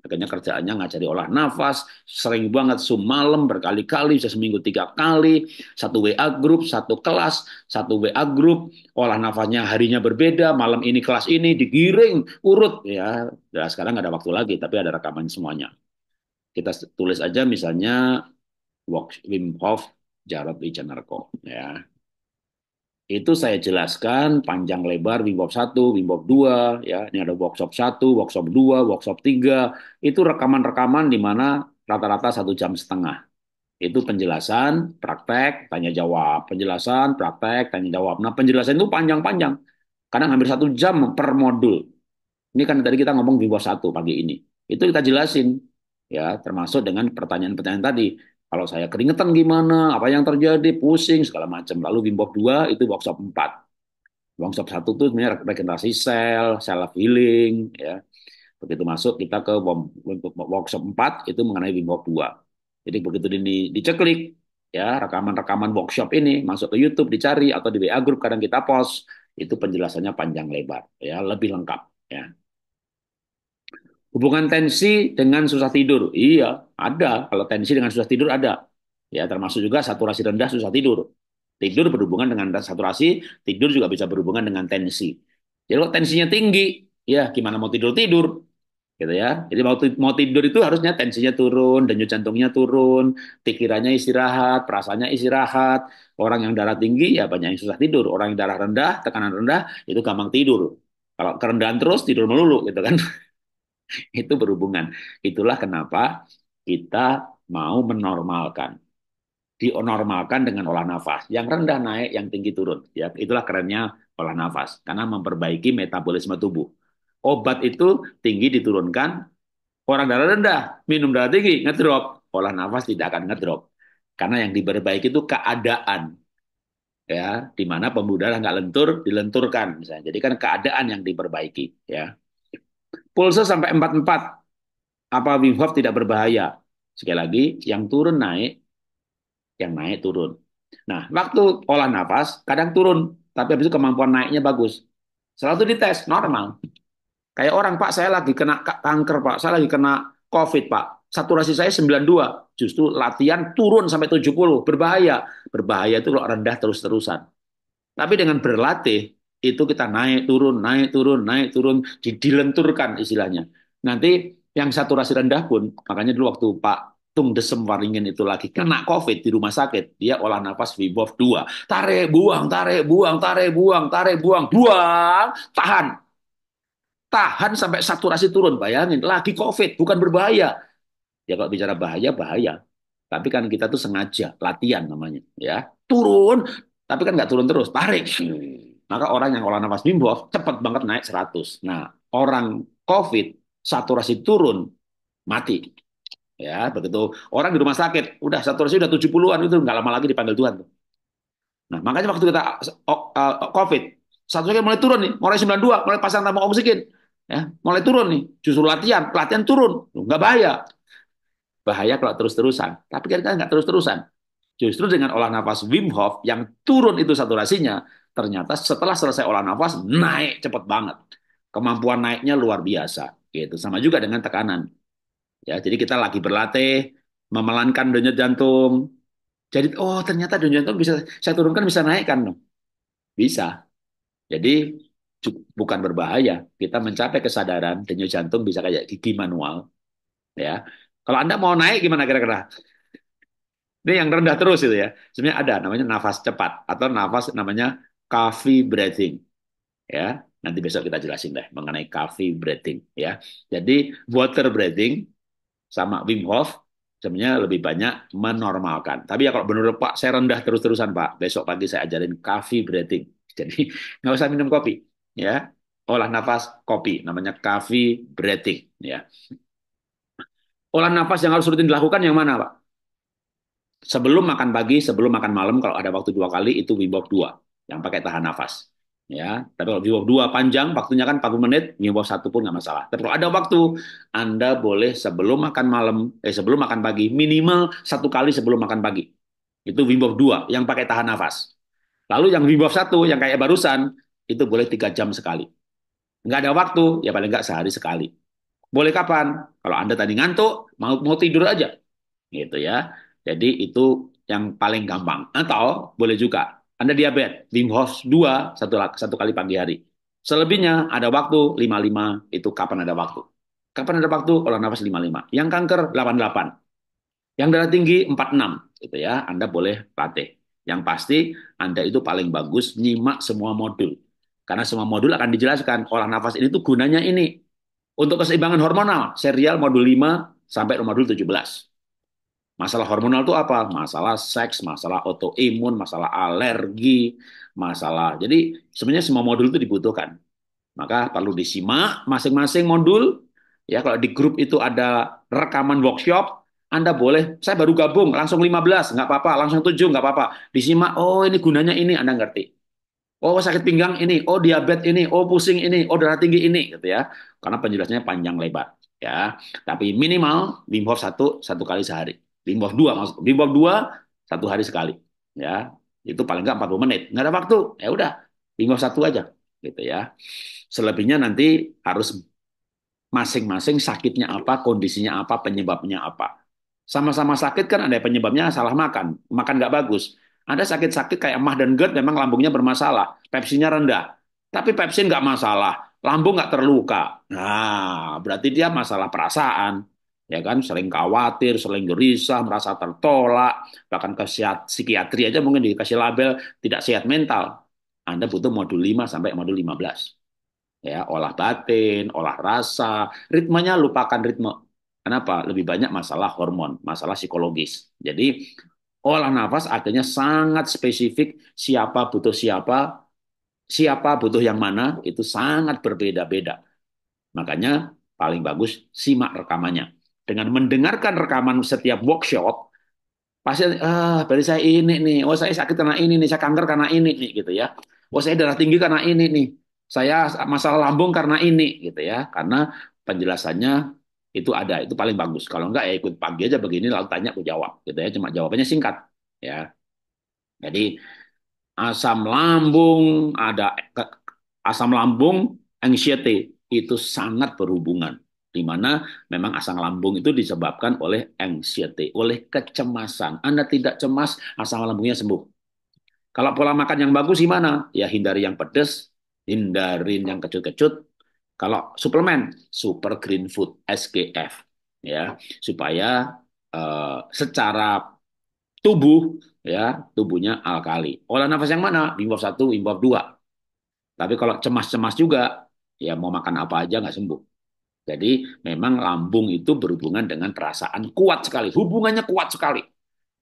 S1: makanya kerjaannya nggak ngajari olah nafas, sering banget Zoom berkali-kali, bisa seminggu tiga kali, satu WA grup, satu kelas, satu WA grup, olah nafasnya harinya berbeda, malam ini kelas ini digiring, urut ya. sekarang nggak ada waktu lagi, tapi ada rekaman semuanya kita tulis aja misalnya Wim Hof Jarod Wijanarko ya. Itu saya jelaskan panjang lebar Wim Hof 1, Wim Hof 2 ya. Ini ada workshop 1, workshop 2, workshop 3. Itu rekaman-rekaman di mana rata-rata satu jam setengah. Itu penjelasan, praktek, tanya jawab. Penjelasan, praktek, tanya jawab. Nah penjelasan itu panjang-panjang. Kadang hampir satu jam per modul. Ini kan tadi kita ngomong Wim Hof 1 pagi ini. Itu kita jelasin ya termasuk dengan pertanyaan-pertanyaan tadi kalau saya keringetan gimana apa yang terjadi pusing segala macam lalu Wim Hof 2 itu workshop 4 workshop 1 itu sebenarnya regenerasi sel self healing ya begitu masuk kita ke untuk workshop 4 itu mengenai Wim Hof 2 jadi begitu ini diceklik ya rekaman-rekaman workshop ini masuk ke YouTube dicari atau di WA grup kadang kita post itu penjelasannya panjang lebar ya lebih lengkap ya Hubungan tensi dengan susah tidur. Iya, ada. Kalau tensi dengan susah tidur ada. Ya, termasuk juga saturasi rendah susah tidur. Tidur berhubungan dengan saturasi, tidur juga bisa berhubungan dengan tensi. Jadi kalau tensinya tinggi, ya gimana mau tidur-tidur? Gitu ya. Jadi mau, mau tidur itu harusnya tensinya turun, denyut jantungnya turun, pikirannya istirahat, perasaannya istirahat. Orang yang darah tinggi ya banyak yang susah tidur. Orang yang darah rendah, tekanan rendah itu gampang tidur. Kalau kerendahan terus tidur melulu gitu kan. itu berhubungan. Itulah kenapa kita mau menormalkan. Dionormalkan dengan olah nafas. Yang rendah naik, yang tinggi turun. Ya, itulah kerennya olah nafas. Karena memperbaiki metabolisme tubuh. Obat itu tinggi diturunkan, orang darah rendah, minum darah tinggi, ngedrop. Olah nafas tidak akan ngedrop. Karena yang diperbaiki itu keadaan. Ya, di mana pembuluh darah nggak lentur, dilenturkan misalnya. Jadi kan keadaan yang diperbaiki, ya. Pulsa sampai 44. Apa Wim Hof tidak berbahaya? Sekali lagi, yang turun naik, yang naik turun. Nah, waktu olah nafas, kadang turun, tapi habis itu kemampuan naiknya bagus. Selalu dites, normal. Kayak orang, Pak, saya lagi kena kanker, Pak. Saya lagi kena COVID, Pak. Saturasi saya 92. Justru latihan turun sampai 70. Berbahaya. Berbahaya itu kalau rendah terus-terusan. Tapi dengan berlatih, itu kita naik turun, naik turun, naik turun, dilenturkan istilahnya. Nanti yang saturasi rendah pun, makanya dulu waktu Pak Tung Desem Waringin itu lagi kena COVID di rumah sakit, dia olah nafas Vibov 2. Tarik, buang, tarik, buang, tarik, buang, tarik, buang, buang, tahan. Tahan sampai saturasi turun, bayangin. Lagi COVID, bukan berbahaya. Ya kalau bicara bahaya, bahaya. Tapi kan kita tuh sengaja, latihan namanya. ya Turun, tapi kan nggak turun terus, tarik maka orang yang olah nafas Wim Hof cepat banget naik 100. Nah, orang COVID saturasi turun, mati. Ya, begitu orang di rumah sakit, udah saturasi udah 70-an itu nggak lama lagi dipanggil Tuhan. Nah, makanya waktu kita COVID, saturasi mulai turun nih, mulai 92, mulai pasang tambah oksigen. Ya, mulai turun nih, justru latihan, latihan turun, nggak bahaya. Bahaya kalau terus-terusan, tapi kita nggak terus-terusan. Justru dengan olah nafas Wim Hof yang turun itu saturasinya, ternyata setelah selesai olah nafas naik cepat banget. Kemampuan naiknya luar biasa. Gitu. Sama juga dengan tekanan. Ya, jadi kita lagi berlatih memelankan denyut jantung. Jadi oh ternyata denyut jantung bisa saya turunkan bisa naikkan dong. Bisa. Jadi bukan berbahaya. Kita mencapai kesadaran denyut jantung bisa kayak gigi manual. Ya. Kalau Anda mau naik gimana kira-kira? Ini yang rendah terus itu ya. Sebenarnya ada namanya nafas cepat atau nafas namanya coffee breathing. Ya, nanti besok kita jelasin deh mengenai coffee breathing ya. Jadi water breathing sama Wim Hof sebenarnya lebih banyak menormalkan. Tapi ya kalau menurut Pak saya rendah terus-terusan Pak. Besok pagi saya ajarin coffee breathing. Jadi nggak usah minum kopi ya. Olah nafas kopi namanya coffee breathing ya. Olah nafas yang harus rutin dilakukan yang mana Pak? sebelum makan pagi, sebelum makan malam kalau ada waktu dua kali itu Wim Hof 2 yang pakai tahan nafas. Ya, tapi kalau Wim Hof 2 panjang waktunya kan 40 menit, Wim Hof 1 pun nggak masalah. Tapi kalau ada waktu, Anda boleh sebelum makan malam, eh sebelum makan pagi, minimal satu kali sebelum makan pagi. Itu Wim Hof 2 yang pakai tahan nafas. Lalu yang Wim Hof 1 yang kayak barusan itu boleh tiga jam sekali. Nggak ada waktu, ya paling nggak sehari sekali. Boleh kapan? Kalau Anda tadi ngantuk, mau, mau tidur aja. Gitu ya. Jadi itu yang paling gampang. Atau boleh juga Anda diabetes, Wim Hof 2 satu, satu kali pagi hari. Selebihnya ada waktu 55 itu kapan ada waktu. Kapan ada waktu olah nafas 55. Yang kanker 88. Yang darah tinggi 46 Itu ya. Anda boleh latih. Yang pasti Anda itu paling bagus nyimak semua modul. Karena semua modul akan dijelaskan olah nafas ini tuh gunanya ini. Untuk keseimbangan hormonal, serial modul 5 sampai modul 17. Masalah hormonal itu apa? Masalah seks, masalah autoimun, masalah alergi, masalah. Jadi sebenarnya semua modul itu dibutuhkan. Maka perlu disimak masing-masing modul. Ya, kalau di grup itu ada rekaman workshop, Anda boleh, saya baru gabung, langsung 15, nggak apa-apa, langsung 7, nggak apa-apa. Disimak, oh ini gunanya ini, Anda ngerti. Oh sakit pinggang ini, oh diabetes ini, oh pusing ini, oh darah tinggi ini, gitu ya. Karena penjelasannya panjang lebar, ya. Tapi minimal Wim Hof satu satu kali sehari. Timbuah dua maksud Timbuah dua satu hari sekali ya itu paling nggak 40 menit nggak ada waktu ya udah Timbuah satu aja gitu ya selebihnya nanti harus masing-masing sakitnya apa kondisinya apa penyebabnya apa sama-sama sakit kan ada penyebabnya salah makan makan nggak bagus ada sakit-sakit kayak emah dan GERD memang lambungnya bermasalah pepsinya rendah tapi pepsin nggak masalah lambung nggak terluka nah berarti dia masalah perasaan ya kan sering khawatir, sering gerisah, merasa tertolak, bahkan ke psikiatri aja mungkin dikasih label tidak sehat mental. Anda butuh modul 5 sampai modul 15. Ya, olah batin, olah rasa, ritmenya lupakan ritme. Kenapa? Lebih banyak masalah hormon, masalah psikologis. Jadi olah nafas artinya sangat spesifik siapa butuh siapa, siapa butuh yang mana, itu sangat berbeda-beda. Makanya paling bagus simak rekamannya dengan mendengarkan rekaman setiap workshop pasti ah berarti saya ini nih oh saya sakit karena ini nih saya kanker karena ini nih gitu ya oh saya darah tinggi karena ini nih saya masalah lambung karena ini gitu ya karena penjelasannya itu ada itu paling bagus kalau enggak ya ikut pagi aja begini lalu tanya aku jawab gitu ya cuma jawabannya singkat ya jadi asam lambung ada asam lambung anxiety itu sangat berhubungan di mana memang asam lambung itu disebabkan oleh anxiety, oleh kecemasan. Anda tidak cemas, asam lambungnya sembuh. Kalau pola makan yang bagus gimana? Ya hindari yang pedas, hindarin yang kecut-kecut. Kalau suplemen, super green food SGF ya, supaya uh, secara tubuh ya, tubuhnya alkali. Olah nafas yang mana? Wim satu, 1, dua. Tapi kalau cemas-cemas juga, ya mau makan apa aja nggak sembuh. Jadi memang lambung itu berhubungan dengan perasaan kuat sekali, hubungannya kuat sekali.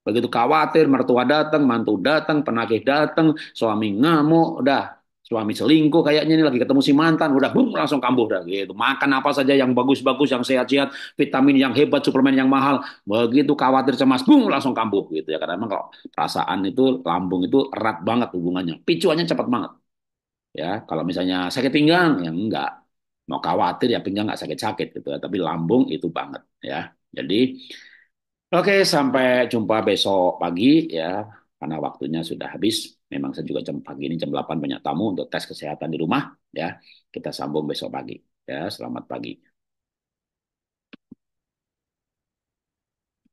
S1: Begitu khawatir, mertua datang, mantu datang, penagih datang, suami ngamuk, udah suami selingkuh kayaknya ini lagi ketemu si mantan, udah bum langsung kambuh udah gitu. Makan apa saja yang bagus-bagus, yang sehat-sehat, vitamin yang hebat, suplemen yang mahal. Begitu khawatir cemas, bum langsung kambuh gitu ya. Karena memang kalau perasaan itu lambung itu erat banget hubungannya, picuannya cepat banget. Ya, kalau misalnya sakit pinggang ya enggak, mau khawatir ya pinggang nggak sakit-sakit gitu ya tapi lambung itu banget ya jadi oke okay, sampai jumpa besok pagi ya karena waktunya sudah habis memang saya juga jam pagi ini jam 8 banyak tamu untuk tes kesehatan di rumah ya kita sambung besok pagi ya selamat pagi